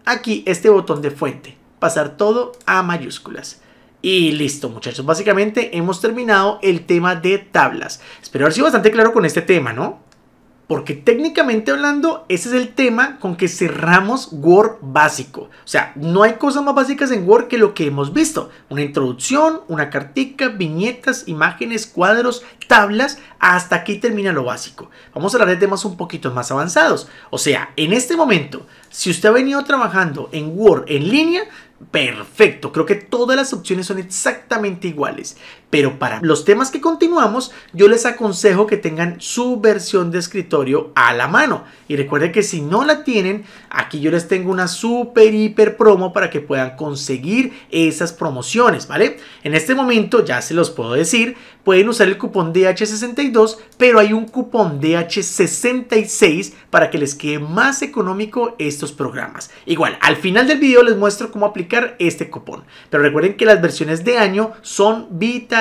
Aquí este botón de fuente, pasar todo a mayúsculas. Y listo muchachos, básicamente hemos terminado el tema de tablas. Espero haber sido bastante claro con este tema, ¿no? Porque técnicamente hablando, ese es el tema con que cerramos Word básico. O sea, no hay cosas más básicas en Word que lo que hemos visto. Una introducción, una cartica, viñetas, imágenes, cuadros, tablas. Hasta aquí termina lo básico. Vamos a hablar de temas un poquito más avanzados. O sea, en este momento, si usted ha venido trabajando en Word en línea, perfecto. Creo que todas las opciones son exactamente iguales. Pero para los temas que continuamos, yo les aconsejo que tengan su versión de escritorio a la mano. Y recuerden que si no la tienen, aquí yo les tengo una super hiper promo para que puedan conseguir esas promociones, ¿vale? En este momento, ya se los puedo decir, pueden usar el cupón DH62, pero hay un cupón DH66 para que les quede más económico estos programas. Igual, al final del video les muestro cómo aplicar este cupón. Pero recuerden que las versiones de año son vitales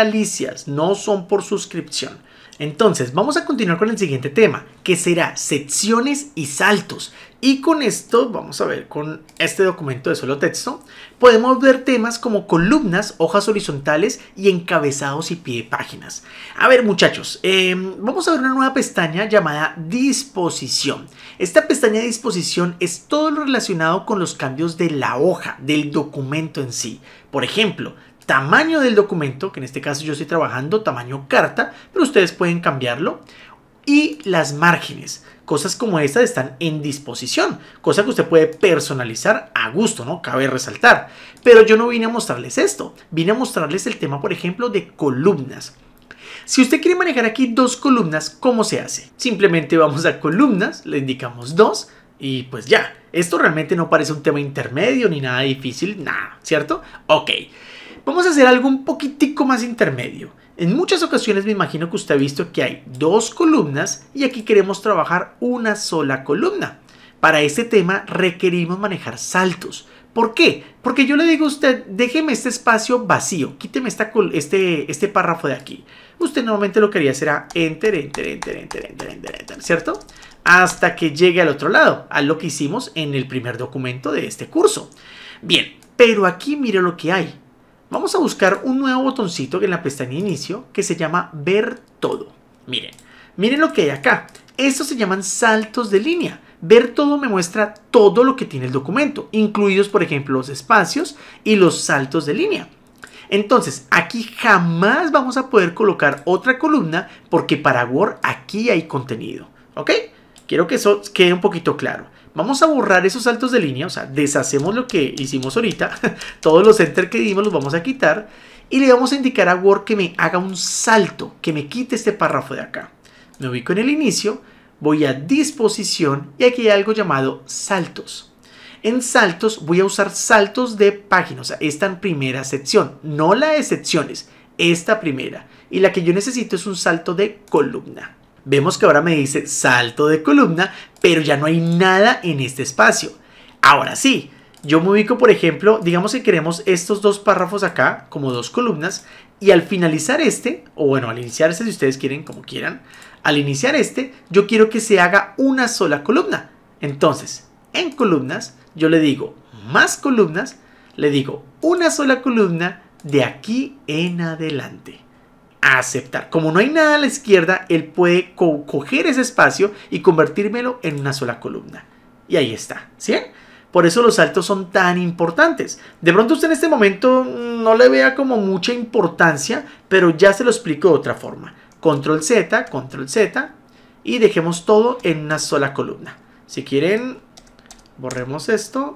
no son por suscripción. Entonces, vamos a continuar con el siguiente tema, que será secciones y saltos. Y con esto, vamos a ver, con este documento de solo texto, podemos ver temas como columnas, hojas horizontales y encabezados y pie de páginas. A ver muchachos, em, vamos a ver una nueva pestaña llamada disposición. Esta pestaña de disposición es todo lo relacionado con los cambios de la hoja, del documento en sí. Por ejemplo, tamaño del documento, que en este caso yo estoy trabajando tamaño carta, pero ustedes pueden cambiarlo, y las márgenes. Cosas como estas están en disposición, cosa que usted puede personalizar a gusto, ¿no? Cabe resaltar. Pero yo no vine a mostrarles esto, vine a mostrarles el tema, por ejemplo, de columnas. Si usted quiere manejar aquí dos columnas, ¿cómo se hace? Simplemente vamos a columnas, le indicamos dos y pues ya. Esto realmente no parece un tema intermedio ni nada difícil, nada, ¿cierto? Ok. Vamos a hacer algo un poquitico más intermedio. En muchas ocasiones me imagino que usted ha visto que hay dos columnas y aquí queremos trabajar una sola columna. Para este tema requerimos manejar saltos. ¿Por qué? Porque yo le digo a usted, déjeme este espacio vacío, quíteme esta, este, este párrafo de aquí. Usted normalmente lo quería haría será enter, enter, enter, enter, enter, enter, enter, ¿cierto? Hasta que llegue al otro lado, a lo que hicimos en el primer documento de este curso. Bien, pero aquí mire lo que hay. Vamos a buscar un nuevo botoncito en la pestaña inicio que se llama ver todo. Miren, miren lo que hay acá. Estos se llaman saltos de línea. Ver todo me muestra todo lo que tiene el documento, incluidos por ejemplo los espacios y los saltos de línea. Entonces, aquí jamás vamos a poder colocar otra columna porque para Word aquí hay contenido. ¿Ok? Quiero que eso quede un poquito claro. Vamos a borrar esos saltos de línea, o sea, deshacemos lo que hicimos ahorita. [laughs] Todos los enter que dimos los vamos a quitar. Y le vamos a indicar a Word que me haga un salto, que me quite este párrafo de acá. Me ubico en el inicio, voy a disposición y aquí hay algo llamado saltos. En saltos voy a usar saltos de página, o sea, esta primera sección, no la de secciones, esta primera. Y la que yo necesito es un salto de columna. Vemos que ahora me dice salto de columna, pero ya no hay nada en este espacio. Ahora sí, yo me ubico, por ejemplo, digamos que queremos estos dos párrafos acá, como dos columnas, y al finalizar este, o bueno, al iniciar este, si ustedes quieren, como quieran, al iniciar este, yo quiero que se haga una sola columna. Entonces, en columnas, yo le digo más columnas, le digo una sola columna de aquí en adelante aceptar. Como no hay nada a la izquierda, él puede coger ese espacio y convertírmelo en una sola columna. Y ahí está, ¿sí? Por eso los saltos son tan importantes. De pronto usted en este momento mm, no le vea como mucha importancia, pero ya se lo explico de otra forma. Control Z, Control Z y dejemos todo en una sola columna. Si quieren, borremos esto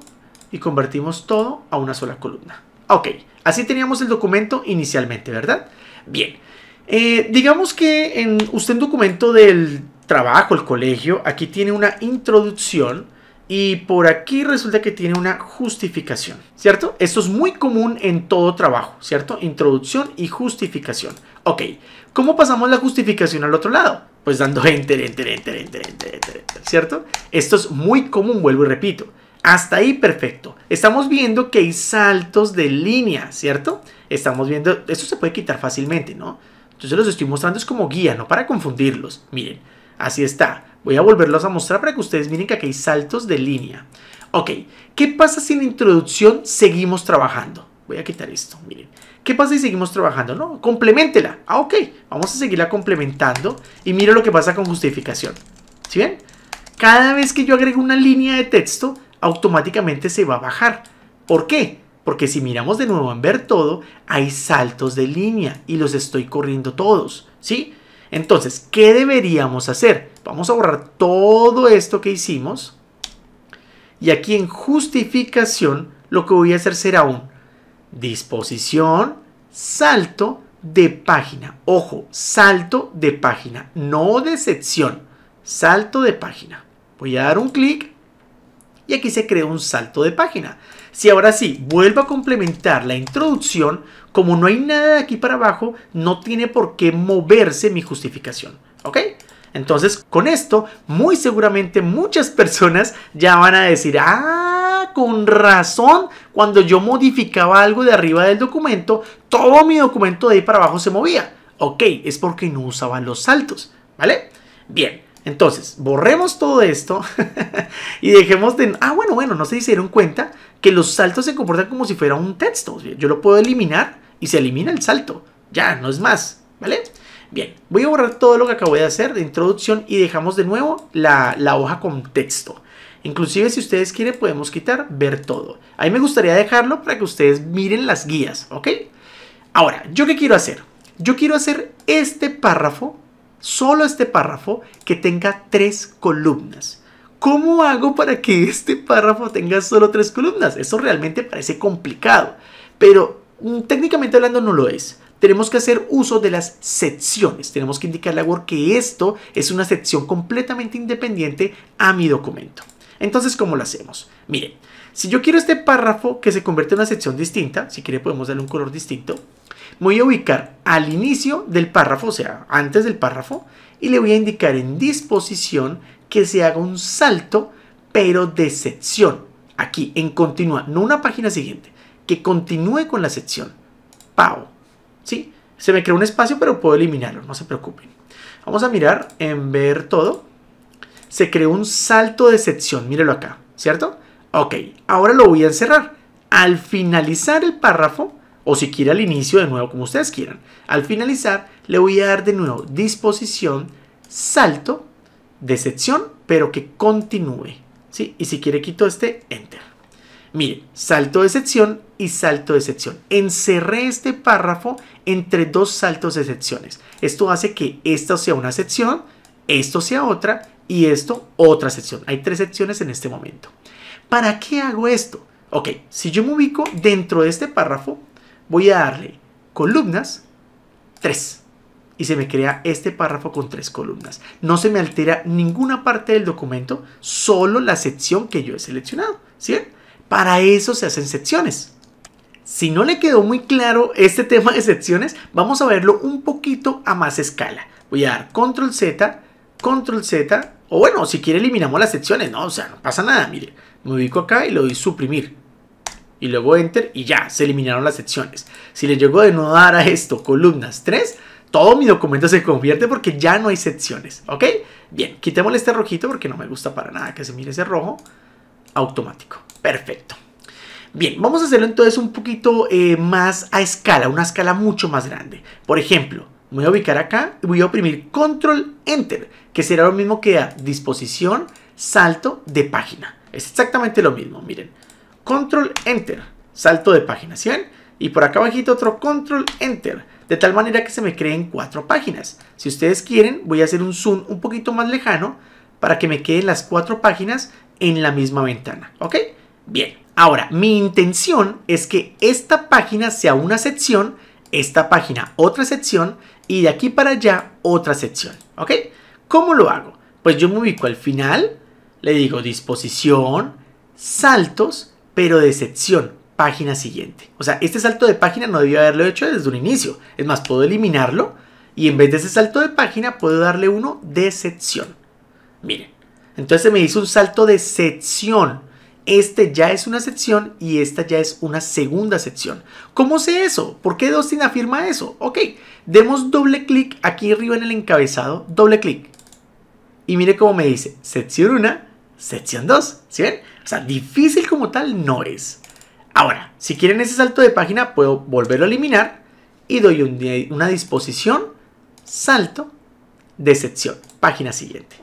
y convertimos todo a una sola columna. Ok, así teníamos el documento inicialmente, ¿verdad? Bien, eh, digamos que en usted en documento del trabajo, el colegio, aquí tiene una introducción y por aquí resulta que tiene una justificación, ¿cierto? Esto es muy común en todo trabajo, ¿cierto? Introducción y justificación. Ok, ¿cómo pasamos la justificación al otro lado? Pues dando enter, enter, enter, enter, enter, enter, enter ¿cierto? Esto es muy común, vuelvo y repito. Hasta ahí perfecto. Estamos viendo que hay saltos de línea, ¿cierto? Estamos viendo, esto se puede quitar fácilmente, ¿no? Entonces los estoy mostrando es como guía, no para confundirlos. Miren, así está. Voy a volverlos a mostrar para que ustedes miren que aquí hay saltos de línea. Ok, ¿qué pasa si en introducción seguimos trabajando? Voy a quitar esto, miren. ¿Qué pasa si seguimos trabajando? No, complementela. Ah, ok, vamos a seguirla complementando. Y miren lo que pasa con justificación. ¿Sí ven? Cada vez que yo agrego una línea de texto, automáticamente se va a bajar. ¿Por qué? Porque si miramos de nuevo en ver todo, hay saltos de línea y los estoy corriendo todos, ¿sí? Entonces, ¿qué deberíamos hacer? Vamos a borrar todo esto que hicimos. Y aquí en justificación, lo que voy a hacer será un disposición, salto de página. Ojo, salto de página, no de sección, salto de página. Voy a dar un clic y aquí se crea un salto de página. Si ahora sí, vuelvo a complementar la introducción, como no hay nada de aquí para abajo, no tiene por qué moverse mi justificación. ¿Ok? Entonces, con esto, muy seguramente muchas personas ya van a decir, ah, con razón, cuando yo modificaba algo de arriba del documento, todo mi documento de ahí para abajo se movía. Ok, es porque no usaban los saltos, ¿vale? Bien, entonces, borremos todo esto [laughs] y dejemos de... Ah, bueno, bueno, no se hicieron cuenta, que los saltos se comportan como si fuera un texto. Yo lo puedo eliminar y se elimina el salto. Ya, no es más, ¿vale? Bien, voy a borrar todo lo que acabo de hacer de introducción y dejamos de nuevo la, hoja con texto. Inclusive si ustedes quieren podemos quitar ver todo. Ahí me gustaría dejarlo para que ustedes miren las guías, ¿ok? Ahora, ¿yo qué quiero hacer? Yo quiero hacer este párrafo, solo este párrafo, que tenga tres columnas. ¿Cómo hago para que este párrafo tenga solo tres columnas? Eso realmente parece complicado, pero mm, técnicamente hablando no lo es. Tenemos que hacer uso de las secciones. Tenemos que indicarle a Word que esto es una sección completamente independiente a mi documento. Entonces, ¿cómo lo hacemos? Miren, si yo quiero este párrafo que se convierta en una sección distinta, si quiere podemos darle un color distinto, voy a ubicar al inicio del párrafo, o sea, antes del párrafo, y le voy a indicar en disposición que se haga un salto, pero de sección. Aquí, en continua. no una página siguiente, que continúe con la sección. Pau. ¿Sí? Se me creó un espacio, pero puedo eliminarlo, no se preocupen. Vamos a mirar en ver todo. Se creó un salto de sección, mírelo acá, ¿cierto? Ok, ahora lo voy a encerrar. Al finalizar el párrafo, o si quiere al inicio de nuevo, como ustedes quieran, al finalizar le voy a dar de nuevo disposición, salto de sección, pero que continúe. ¿sí? Y si quiere quito este, enter. Miren, salto de sección y salto de sección. Encerré este párrafo entre dos saltos de secciones. Esto hace que esta sea una sección, esto sea otra y esto otra sección. Hay tres secciones en este momento. ¿Para qué hago esto? Ok, si yo me ubico dentro de este párrafo, voy a darle columnas 3 y se me crea este párrafo con tres columnas. No se me altera ninguna parte del documento, solo la sección que yo he seleccionado. ¿sí? Para eso se hacen secciones. Si no le quedó muy claro este tema de secciones, vamos a verlo un poquito a más escala. Voy a dar control Z, control Z, o bueno, si quiere eliminamos las secciones, no, o sea, no pasa nada, mire. Me ubico acá y le doy suprimir. Y luego enter y ya, se eliminaron las secciones. Si le llego de no dar a esto columnas 3, todo mi documento se convierte porque ya no hay secciones, ¿ok? Bien, quitémosle este rojito porque no me gusta para nada que se mire ese rojo. Automático, perfecto. Bien, vamos a hacerlo entonces un poquito eh, más a escala, una escala mucho más grande. Por ejemplo, me voy a ubicar acá y voy a oprimir Control Enter, que será lo mismo que a disposición, salto de página. Es exactamente lo mismo, miren. Control Enter, salto de página, ¿sí Y por acá abajito otro Control Enter, de tal manera que se me creen cuatro páginas. Si ustedes quieren, voy a hacer un zoom un poquito más lejano para que me queden las cuatro páginas en la misma ventana, ¿ok? Bien, ahora mi intención es que esta página sea una sección, esta página otra sección y de aquí para allá otra sección, ¿ok? ¿Cómo lo hago? Pues yo me ubico al final, le digo disposición, saltos, pero de sección página siguiente. O sea, este salto de página no debió haberlo hecho desde un inicio. Es más, puedo eliminarlo y en vez de ese salto de página puedo darle uno de sección. Miren, entonces me hizo un salto de sección. Este ya es una sección y esta ya es una segunda sección. ¿Cómo sé eso? ¿Por qué Dustin afirma eso? Ok, demos doble clic aquí arriba en el encabezado, doble clic. Y mire cómo me dice, sección 1, sección 2. ¿Sí ven? O sea, difícil como tal no es. Ahora, si quieren ese salto de página, puedo volverlo a eliminar y doy una disposición, salto de sección, página siguiente.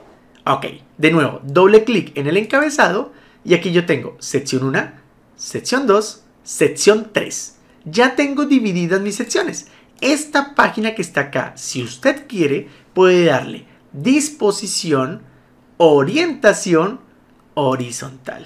Ok, de nuevo, doble clic en el encabezado y aquí yo tengo sección 1, sección 2, sección 3. Ya tengo divididas mis secciones. Esta página que está acá, si usted quiere, puede darle disposición, orientación horizontal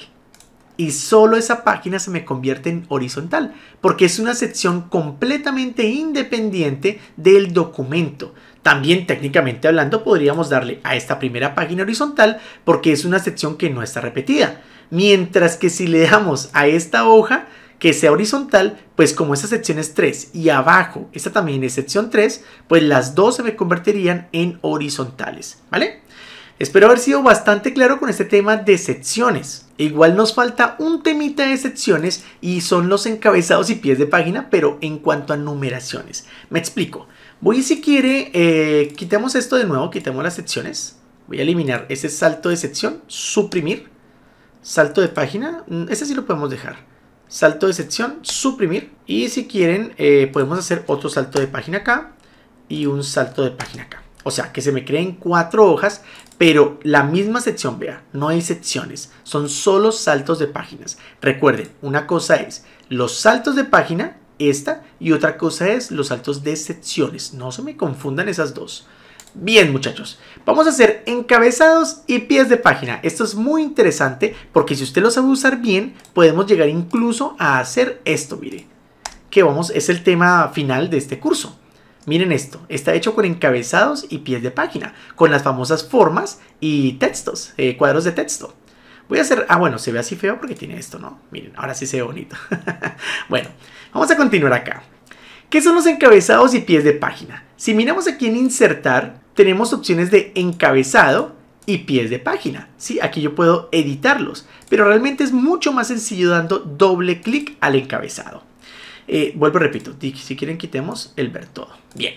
y solo esa página se me convierte en horizontal, porque es una sección completamente independiente del documento. También técnicamente hablando podríamos darle a esta primera página horizontal porque es una sección que no está repetida. Mientras que si le damos a esta hoja que sea horizontal, pues como esta sección es 3 y abajo, esta también es sección 3, pues las dos se me convertirían en horizontales, ¿vale? Espero haber sido bastante claro con este tema de secciones. Igual nos falta un temita de secciones y son los encabezados y pies de página, pero en cuanto a numeraciones. Me explico. Voy si quiere, eh, quitamos esto de nuevo, quitamos las secciones. Voy a eliminar ese salto de sección, suprimir. Salto de página, mm, ese sí lo podemos dejar. Salto de sección, suprimir. Y si quieren, eh, podemos hacer otro salto de página acá y un salto de página acá. O sea, que se me creen cuatro hojas, pero la misma sección, vea, no hay secciones, son solo saltos de páginas. Recuerden, una cosa es los saltos de página, esta, y otra cosa es los saltos de secciones. No se me confundan esas dos. Bien muchachos, vamos a hacer encabezados y pies de página. Esto es muy interesante porque si usted lo sabe usar bien, podemos llegar incluso a hacer esto, mire. Que vamos, es el tema final de este curso. Miren esto, está hecho con encabezados y pies de página, con las famosas formas y textos, eh, cuadros de texto. Voy a hacer, ah bueno, se ve así feo porque tiene esto, ¿no? Miren, ahora sí se ve bonito. [laughs] bueno, vamos a continuar acá. ¿Qué son los encabezados y pies de página? Si miramos aquí en insertar, tenemos opciones de encabezado y pies de página. Sí, aquí yo puedo editarlos, pero realmente es mucho más sencillo dando doble clic al encabezado. Eh, vuelvo vuelvo, repito, si quieren quitemos el ver todo. Bien.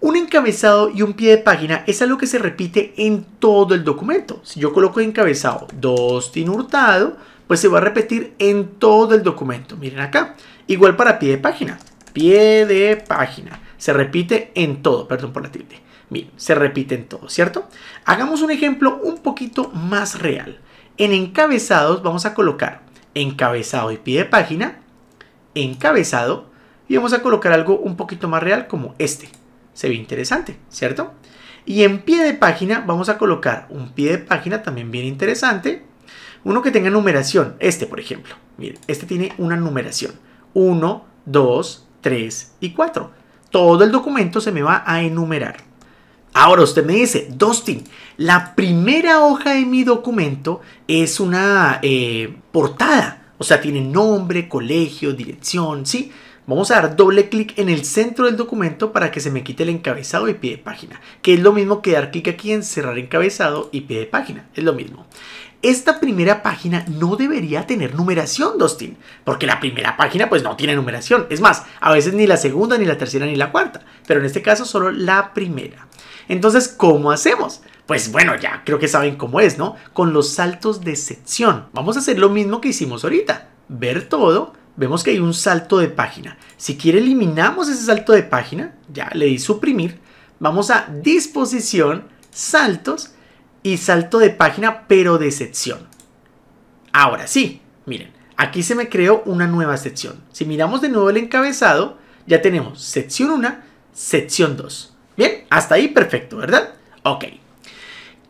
Un encabezado y un pie de página es algo que se repite en todo el documento. Si yo coloco encabezado Dostin Hurtado, pues se va a repetir en todo el documento. Miren acá. Igual para pie de página. Pie de página. Se repite en todo, perdón por la tilde. Miren, se repite en todo, ¿cierto? Hagamos un ejemplo un poquito más real. En encabezados vamos a colocar encabezado y pie de página encabezado y vamos a colocar algo un poquito más real como este. Se ve interesante, ¿cierto? Y en pie de página vamos a colocar un pie de página también bien interesante. Uno que tenga numeración, este por ejemplo. este tiene una numeración. 1, 2, 3 y 4. Todo el documento se me va a enumerar. Ahora usted me dice, Dustin, la primera hoja de mi documento es una eh, portada o sea, tiene nombre, colegio, dirección, ¿sí? Vamos a dar doble clic en el centro del documento para que se me quite el encabezado y pie de página, que es lo mismo que dar clic aquí en cerrar encabezado y pie de página, es lo mismo. Esta primera página no debería tener numeración, Dustin. porque la primera página pues no tiene numeración. Es más, a veces ni la segunda, ni la tercera, ni la cuarta, pero en este caso solo la primera. Entonces, ¿cómo hacemos? Pues bueno, ya creo que saben cómo es, ¿no? Con los saltos de sección. Vamos a hacer lo mismo que hicimos ahorita. Ver todo, vemos que hay un salto de página. Si quiere eliminamos ese salto de página, ya le di suprimir, vamos a disposición, saltos y salto de página pero de sección. Ahora sí, miren, aquí se me creó una nueva sección. Si miramos de nuevo el encabezado, ya tenemos sección 1, sección 2. Bien, hasta ahí perfecto, ¿verdad? Ok.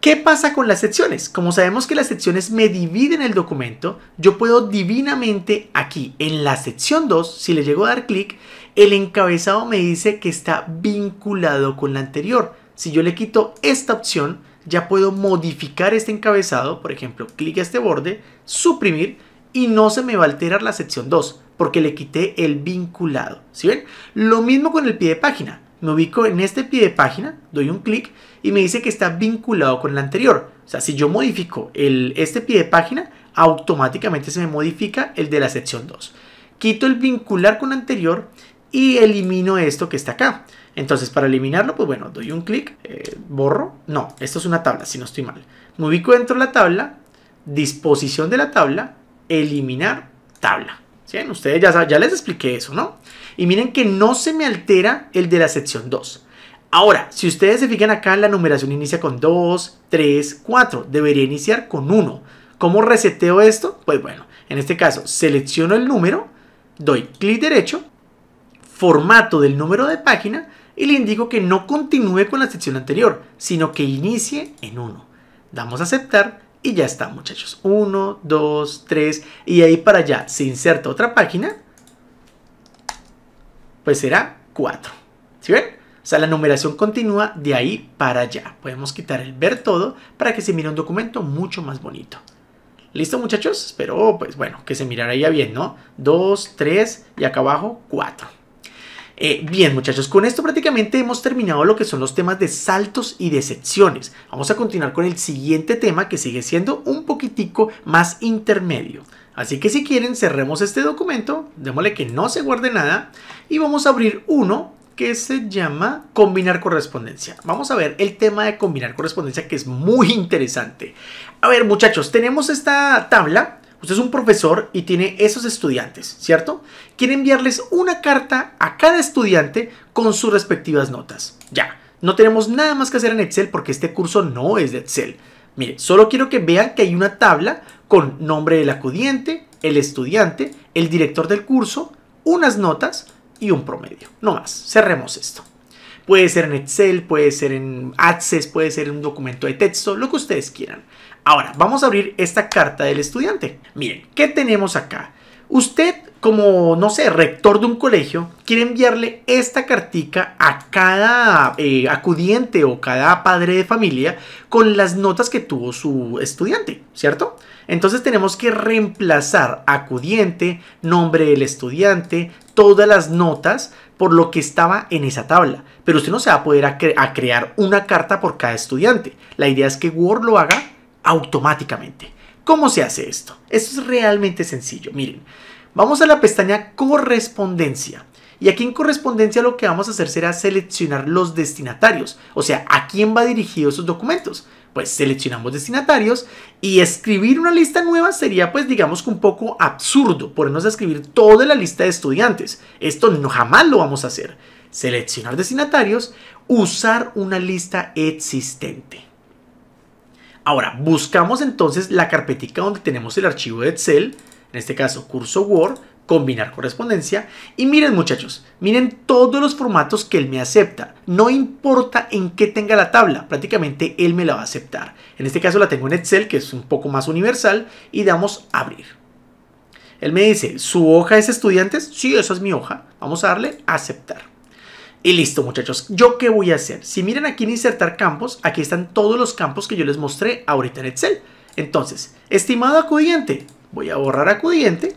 ¿Qué pasa con las secciones? Como sabemos que las secciones me dividen el documento, yo puedo divinamente aquí en la sección 2, si le llego a dar clic, el encabezado me dice que está vinculado con la anterior. Si yo le quito esta opción, ya puedo modificar este encabezado, por ejemplo, clic a este borde, suprimir y no se me va a alterar la sección 2 porque le quité el vinculado. ¿Sí ven? Lo mismo con el pie de página me ubico en este pie de página, doy un clic y me dice que está vinculado con el anterior. O sea, si yo modifico el, este pie de página, automáticamente se me modifica el de la sección 2. Quito el vincular con anterior y elimino esto que está acá. Entonces, para eliminarlo, pues bueno, doy un clic, eh, borro. No, esto es una tabla, si no estoy mal. Me ubico dentro de la tabla, disposición de la tabla, eliminar tabla. ¿Sí? Ustedes ya, ya les expliqué eso, ¿no? Y miren que no se me altera el de la sección 2. Ahora, si ustedes se fijan acá, la numeración inicia con 2, 3, 4. Debería iniciar con 1. ¿Cómo reseteo esto? Pues bueno, en este caso, selecciono el número, doy clic derecho, formato del número de página y le indico que no continúe con la sección anterior, sino que inicie en 1. Damos a aceptar y ya está, muchachos. 1, 2, 3. Y ahí para allá se inserta otra página. Pues será 4. ¿Sí ven? O sea, la numeración continúa de ahí para allá. Podemos quitar el ver todo para que se mire un documento mucho más bonito. ¿Listo, muchachos? Espero, pues bueno, que se mirara ya bien, ¿no? 2, 3 y acá abajo 4. Eh, bien muchachos, con esto prácticamente hemos terminado lo que son los temas de saltos y de secciones. Vamos a continuar con el siguiente tema que sigue siendo un poquitico más intermedio. Así que si quieren cerremos este documento, démosle que no se guarde nada y vamos a abrir uno que se llama combinar correspondencia. Vamos a ver el tema de combinar correspondencia que es muy interesante. A ver muchachos, tenemos esta tabla Usted pues, es un profesor y tiene esos estudiantes, ¿cierto? Quiere enviarles una carta a cada estudiante con sus respectivas notas. Ya, no tenemos nada más que hacer en Excel porque este curso no es de Excel. Mire, solo quiero que vean que hay una tabla con nombre del acudiente, el estudiante, el director del curso, unas notas y un promedio. No más, cerremos esto. Puede ser en Excel, puede ser en Access, puede ser en un documento de texto, lo que ustedes quieran. Ahora, vamos a abrir esta carta del estudiante. Miren, ¿qué tenemos acá? Usted, como, no sé, rector de un colegio, quiere enviarle esta cartica a cada eh, acudiente o cada padre de familia con las notas que tuvo su estudiante, ¿cierto? Entonces tenemos que reemplazar acudiente, nombre del estudiante, todas las notas por lo que estaba en esa tabla. Pero usted no se va a poder crear una carta por cada estudiante. La idea es que Word lo haga automáticamente. ¿Cómo se hace esto? Esto es realmente sencillo. Miren, vamos a la pestaña correspondencia. Y aquí en correspondencia lo que vamos a hacer será seleccionar los destinatarios, o sea, a quién va dirigido esos documentos. Pues seleccionamos destinatarios y escribir una lista nueva sería pues digamos que un poco absurdo, ponernos a escribir toda la lista de estudiantes. Esto no jamás lo vamos a hacer. Seleccionar destinatarios, usar una lista existente. Ahora, buscamos entonces la carpetica donde tenemos el archivo de Excel, en este caso curso Word, combinar correspondencia. Y miren muchachos, miren todos los formatos que él me acepta. No importa en qué tenga la tabla, prácticamente él me la va a aceptar. En este caso la tengo en Excel, que es un poco más universal, y damos abrir. Él me dice, ¿su hoja es estudiantes? Sí, esa es mi hoja. Vamos a darle aceptar. Y listo, muchachos. ¿Yo qué voy a hacer? Si miran aquí en insertar campos, aquí están todos los campos que yo les mostré ahorita en Excel. Entonces, estimado acudiente, voy a borrar acudiente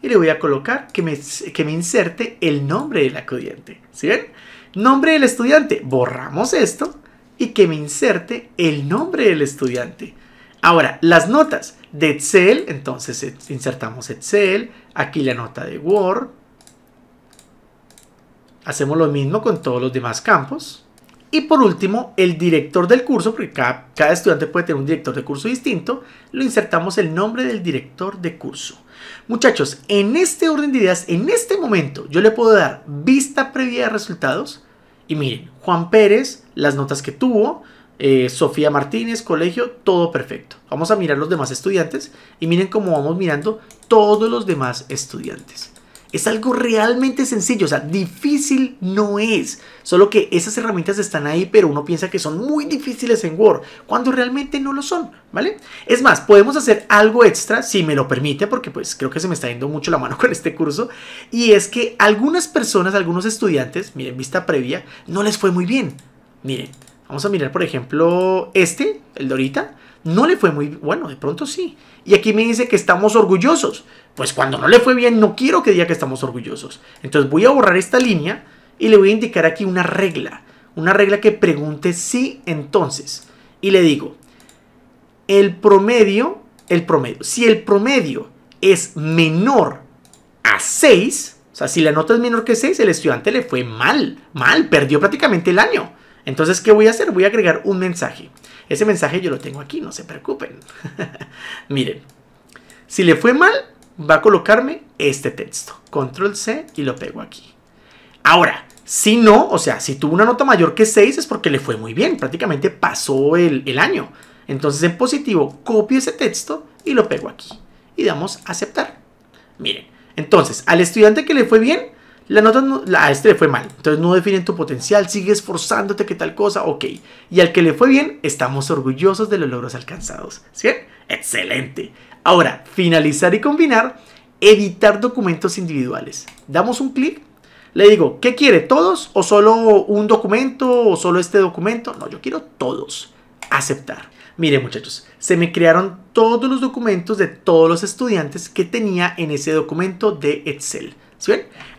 y le voy a colocar que me, que me inserte el nombre del acudiente. ¿Sí ven? Nombre del estudiante. Borramos esto y que me inserte el nombre del estudiante. Ahora, las notas de Excel, entonces insertamos Excel, aquí la nota de Word, Hacemos lo mismo con todos los demás campos. Y por último, el director del curso, porque cada, estudiante puede tener un director de curso distinto, lo insertamos el nombre del director de curso. Muchachos, en este orden de ideas, en este momento, yo le puedo dar vista previa de resultados. Y miren, Juan Pérez, las notas que tuvo, eh, Sofía Martínez, colegio, todo perfecto. Vamos a mirar los demás estudiantes y miren cómo vamos mirando todos los demás estudiantes. Es algo realmente sencillo, o sea, difícil no es. Solo que esas herramientas están ahí, pero uno piensa que son muy difíciles en Word, cuando realmente no lo son, ¿vale? Es más, podemos hacer algo extra, si me lo permite, porque pues creo que se me está yendo mucho la mano [laughs] con este curso, y es que algunas personas, algunos estudiantes, miren, vista previa, no les fue muy bien. Miren, vamos a mirar por ejemplo este, el de ahorita, no le fue muy bueno, de pronto sí. Y aquí me dice que estamos orgullosos pues cuando no le fue bien no quiero que diga que estamos orgullosos. Entonces voy a borrar esta línea y le voy a indicar aquí una regla. Una regla que pregunte si entonces. Y le digo, el promedio, el promedio. Si el promedio es menor a 6, o sea, si la nota es menor que 6, el estudiante le fue mal, mal, perdió prácticamente el año. Entonces, ¿qué voy a hacer? Voy a agregar un mensaje. Ese mensaje yo lo tengo aquí, no se preocupen. [laughs] Miren, si le fue mal, va a colocarme este texto. Control C y lo pego aquí. Ahora, si no, o sea, si tuvo una nota mayor que 6 es porque le fue muy bien, prácticamente pasó el, año. Entonces en positivo copio ese texto y lo pego aquí. Y damos aceptar. Miren, entonces al estudiante que le fue bien, la nota la, a este le fue mal. Entonces no definen tu potencial, sigue esforzándote que tal cosa, ok. Y al que le fue bien, estamos orgullosos de los logros alcanzados. ¿Sí? Excelente. Ahora, finalizar y combinar, editar documentos individuales. Damos un clic, le digo, ¿qué quiere? ¿Todos o solo un documento o solo este documento? No, yo quiero todos. Aceptar. Mire muchachos, se me crearon todos los documentos de todos los estudiantes que tenía en ese documento de Excel.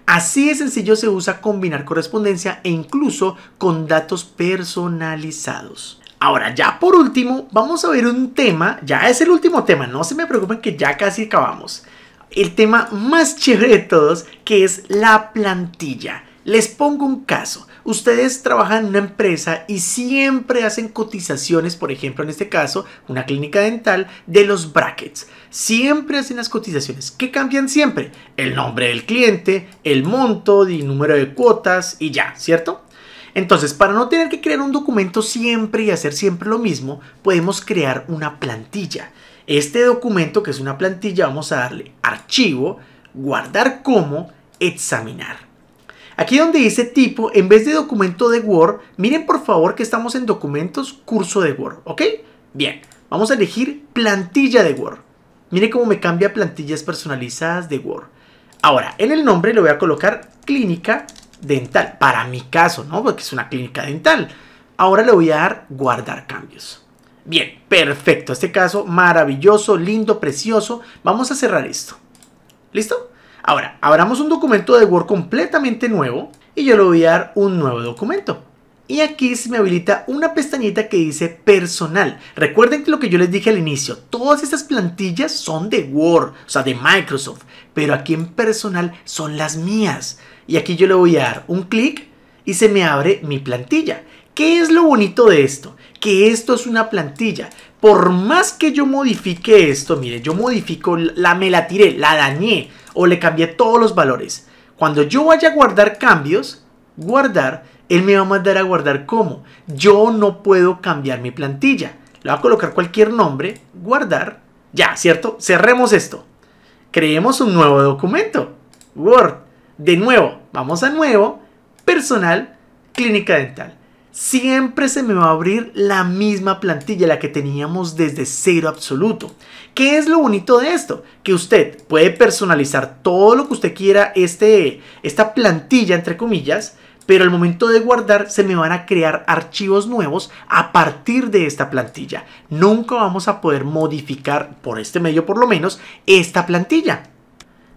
Así de sencillo se usa combinar correspondencia e incluso con datos personalizados. Ahora, ya por último, vamos a ver un tema, ya es el último tema, no se me preocupen que ya casi acabamos. El tema más chévere de todos, que es la plantilla. Les pongo un caso. Ustedes trabajan en una empresa y siempre hacen cotizaciones, por ejemplo, en este caso, una clínica dental, de los brackets. Siempre hacen las cotizaciones. ¿Qué cambian siempre? El nombre del cliente, el monto, el número de cuotas y ya, ¿cierto? Entonces, para no tener que crear un documento siempre y hacer siempre lo mismo, podemos crear una plantilla. Este documento, que es una plantilla, vamos a darle archivo, guardar como, examinar. Aquí donde dice tipo, en vez de documento de Word, miren por favor que estamos en documentos curso de Word, ¿ok? Bien, vamos a elegir plantilla de Word. Miren cómo me cambia plantillas personalizadas de Word. Ahora, en el nombre le voy a colocar clínica dental, para mi caso, ¿no? Porque es una clínica dental. Ahora le voy a dar guardar cambios. Bien, perfecto. Este caso maravilloso, lindo, precioso. Vamos a cerrar esto. ¿Listo? Ahora, abramos un documento de Word completamente nuevo y yo le voy a dar un nuevo documento. Y aquí se me habilita una pestañita que dice personal. Recuerden que lo que yo les dije al inicio, todas estas plantillas son de Word, o sea, de Microsoft, pero aquí en personal son las mías y aquí yo le voy a dar un clic y se me abre mi plantilla. ¿Qué es lo bonito de esto? Que esto es una plantilla. Por más que yo modifique esto, mire, yo modifico, la me la tiré, la dañé o le cambié todos los valores. Cuando yo vaya a guardar cambios, guardar, él me va a mandar a guardar como. Yo no puedo cambiar mi plantilla. Le voy a colocar cualquier nombre, guardar. Ya, ¿cierto? Cerremos esto. Creemos un nuevo documento. Word. De nuevo, vamos a nuevo, personal, clínica dental. Siempre se me va a abrir la misma plantilla, la que teníamos desde cero absoluto. ¿Qué es lo bonito de esto? Que usted puede personalizar todo lo que usted quiera, este, esta plantilla, entre comillas, pero al momento de guardar se me van a crear archivos nuevos a partir de esta plantilla. Nunca vamos a poder modificar, por este medio por lo menos, esta plantilla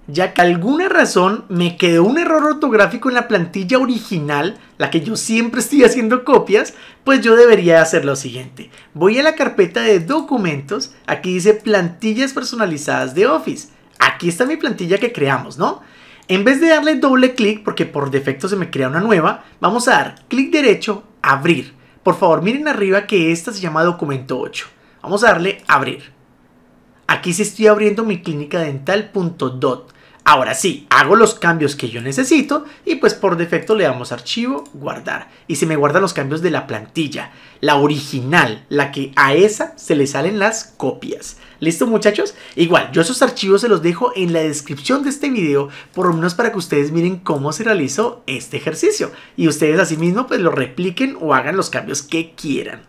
ya que alguna razón me quedó un error ortográfico en la plantilla original, la que yo siempre estoy haciendo copias, pues yo debería hacer lo siguiente. Voy a la carpeta de documentos, aquí dice plantillas personalizadas de Office. Aquí está mi plantilla que creamos, ¿no? En vez de darle doble clic, porque por defecto se me crea una nueva, vamos a dar clic derecho, abrir. Por favor, miren arriba que esta se llama documento 8. Vamos a darle abrir. Aquí se estoy abriendo mi clínica dental.dot Ahora sí, hago los cambios que yo necesito y pues por defecto le damos archivo, guardar. Y se me guardan los cambios de la plantilla, la original, la que a esa se le salen las copias. ¿Listo muchachos? Igual, yo esos archivos se los dejo en la descripción de este video, por lo menos para que ustedes miren cómo se realizó este ejercicio. Y ustedes asimismo pues lo repliquen o hagan los cambios que quieran.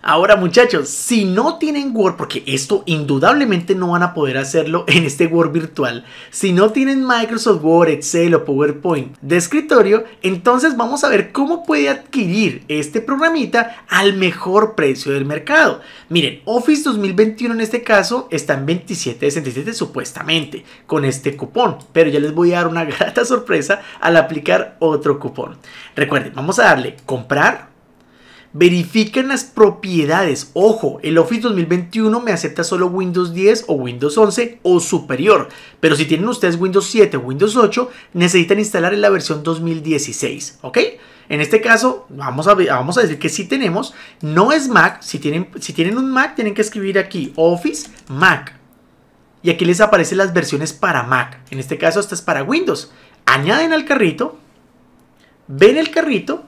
Ahora muchachos, si no tienen Word, porque esto indudablemente no van a poder hacerlo en este Word virtual, si no tienen Microsoft Word, Excel o PowerPoint de escritorio, entonces vamos a ver cómo puede adquirir este programita al mejor precio del mercado. Miren, Office 2021 en este caso está en 27.67 supuestamente con este cupón, pero ya les voy a dar una [laughs] grata sorpresa al aplicar otro cupón. Recuerden, vamos a darle comprar verifiquen las propiedades. Ojo, el Office 2021 me acepta solo Windows 10 o Windows 11 o superior, pero si tienen ustedes Windows 7 o Windows 8, necesitan instalar en la versión 2016, ¿ok? En este caso, vamos a, vamos a decir que sí tenemos, no es Mac, si tienen, si tienen un Mac tienen que escribir aquí Office Mac. Y aquí les aparecen las versiones para Mac, en este caso esta es para Windows. Añaden al carrito, ven el carrito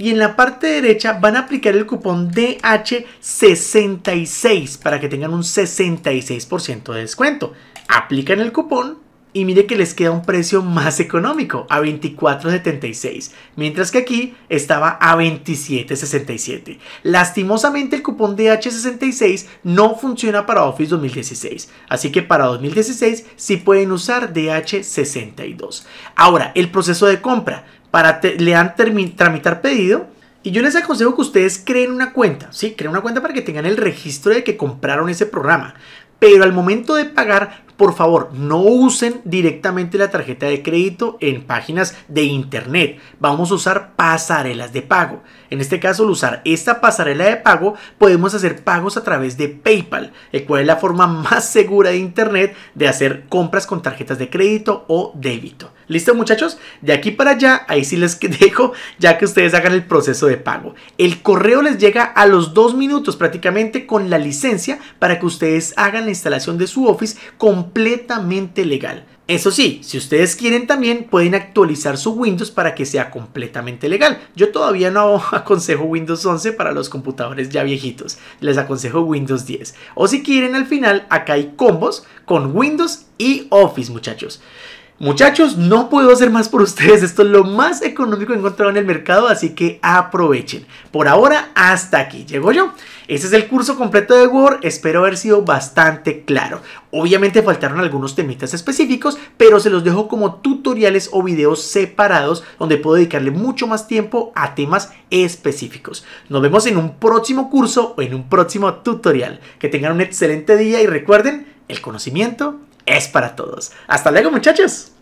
y en la parte derecha van a aplicar el cupón DH66 para que tengan un 66% de descuento. Aplican el cupón y mire que les queda un precio más económico, a 24.76, mientras que aquí estaba a 27.67. Lastimosamente el cupón DH66 no funciona para Office 2016, así que para 2016 sí pueden usar DH62. Ahora, el proceso de compra para le tramitar pedido. Y yo les aconsejo que ustedes creen una cuenta, ¿sí? Creen una cuenta para que tengan el registro de que compraron ese programa. Pero al momento de pagar, por favor, no usen directamente la tarjeta de crédito en páginas de internet. Vamos a usar pasarelas de pago. En este caso, al usar esta pasarela de pago, podemos hacer pagos a través de PayPal, el cual es la forma más segura de internet de hacer compras con tarjetas de crédito o débito. ¿Listo muchachos? De aquí para allá, ahí sí les [laughs] dejo ya que ustedes hagan el proceso de pago. El correo les llega a los dos minutos prácticamente con la licencia para que ustedes hagan la instalación de su Office con completamente legal. Eso sí, si ustedes quieren también pueden actualizar su Windows para que sea completamente legal. Yo todavía no [laughs] aconsejo Windows 11 para los computadores ya viejitos, les aconsejo Windows 10. O si quieren al final, acá hay combos con Windows y Office muchachos. Muchachos, no puedo hacer más por ustedes. Esto es lo más económico que he encontrado en el mercado, así que aprovechen. Por ahora, hasta aquí. Llego yo. Este es el curso completo de Word. Espero haber sido bastante claro. Obviamente faltaron algunos temitas específicos, pero se los dejo como tutoriales o videos separados donde puedo dedicarle mucho más tiempo a temas específicos. Nos vemos en un próximo curso o en un próximo tutorial. Que tengan un excelente día y recuerden, el conocimiento es para todos. Hasta luego muchachos.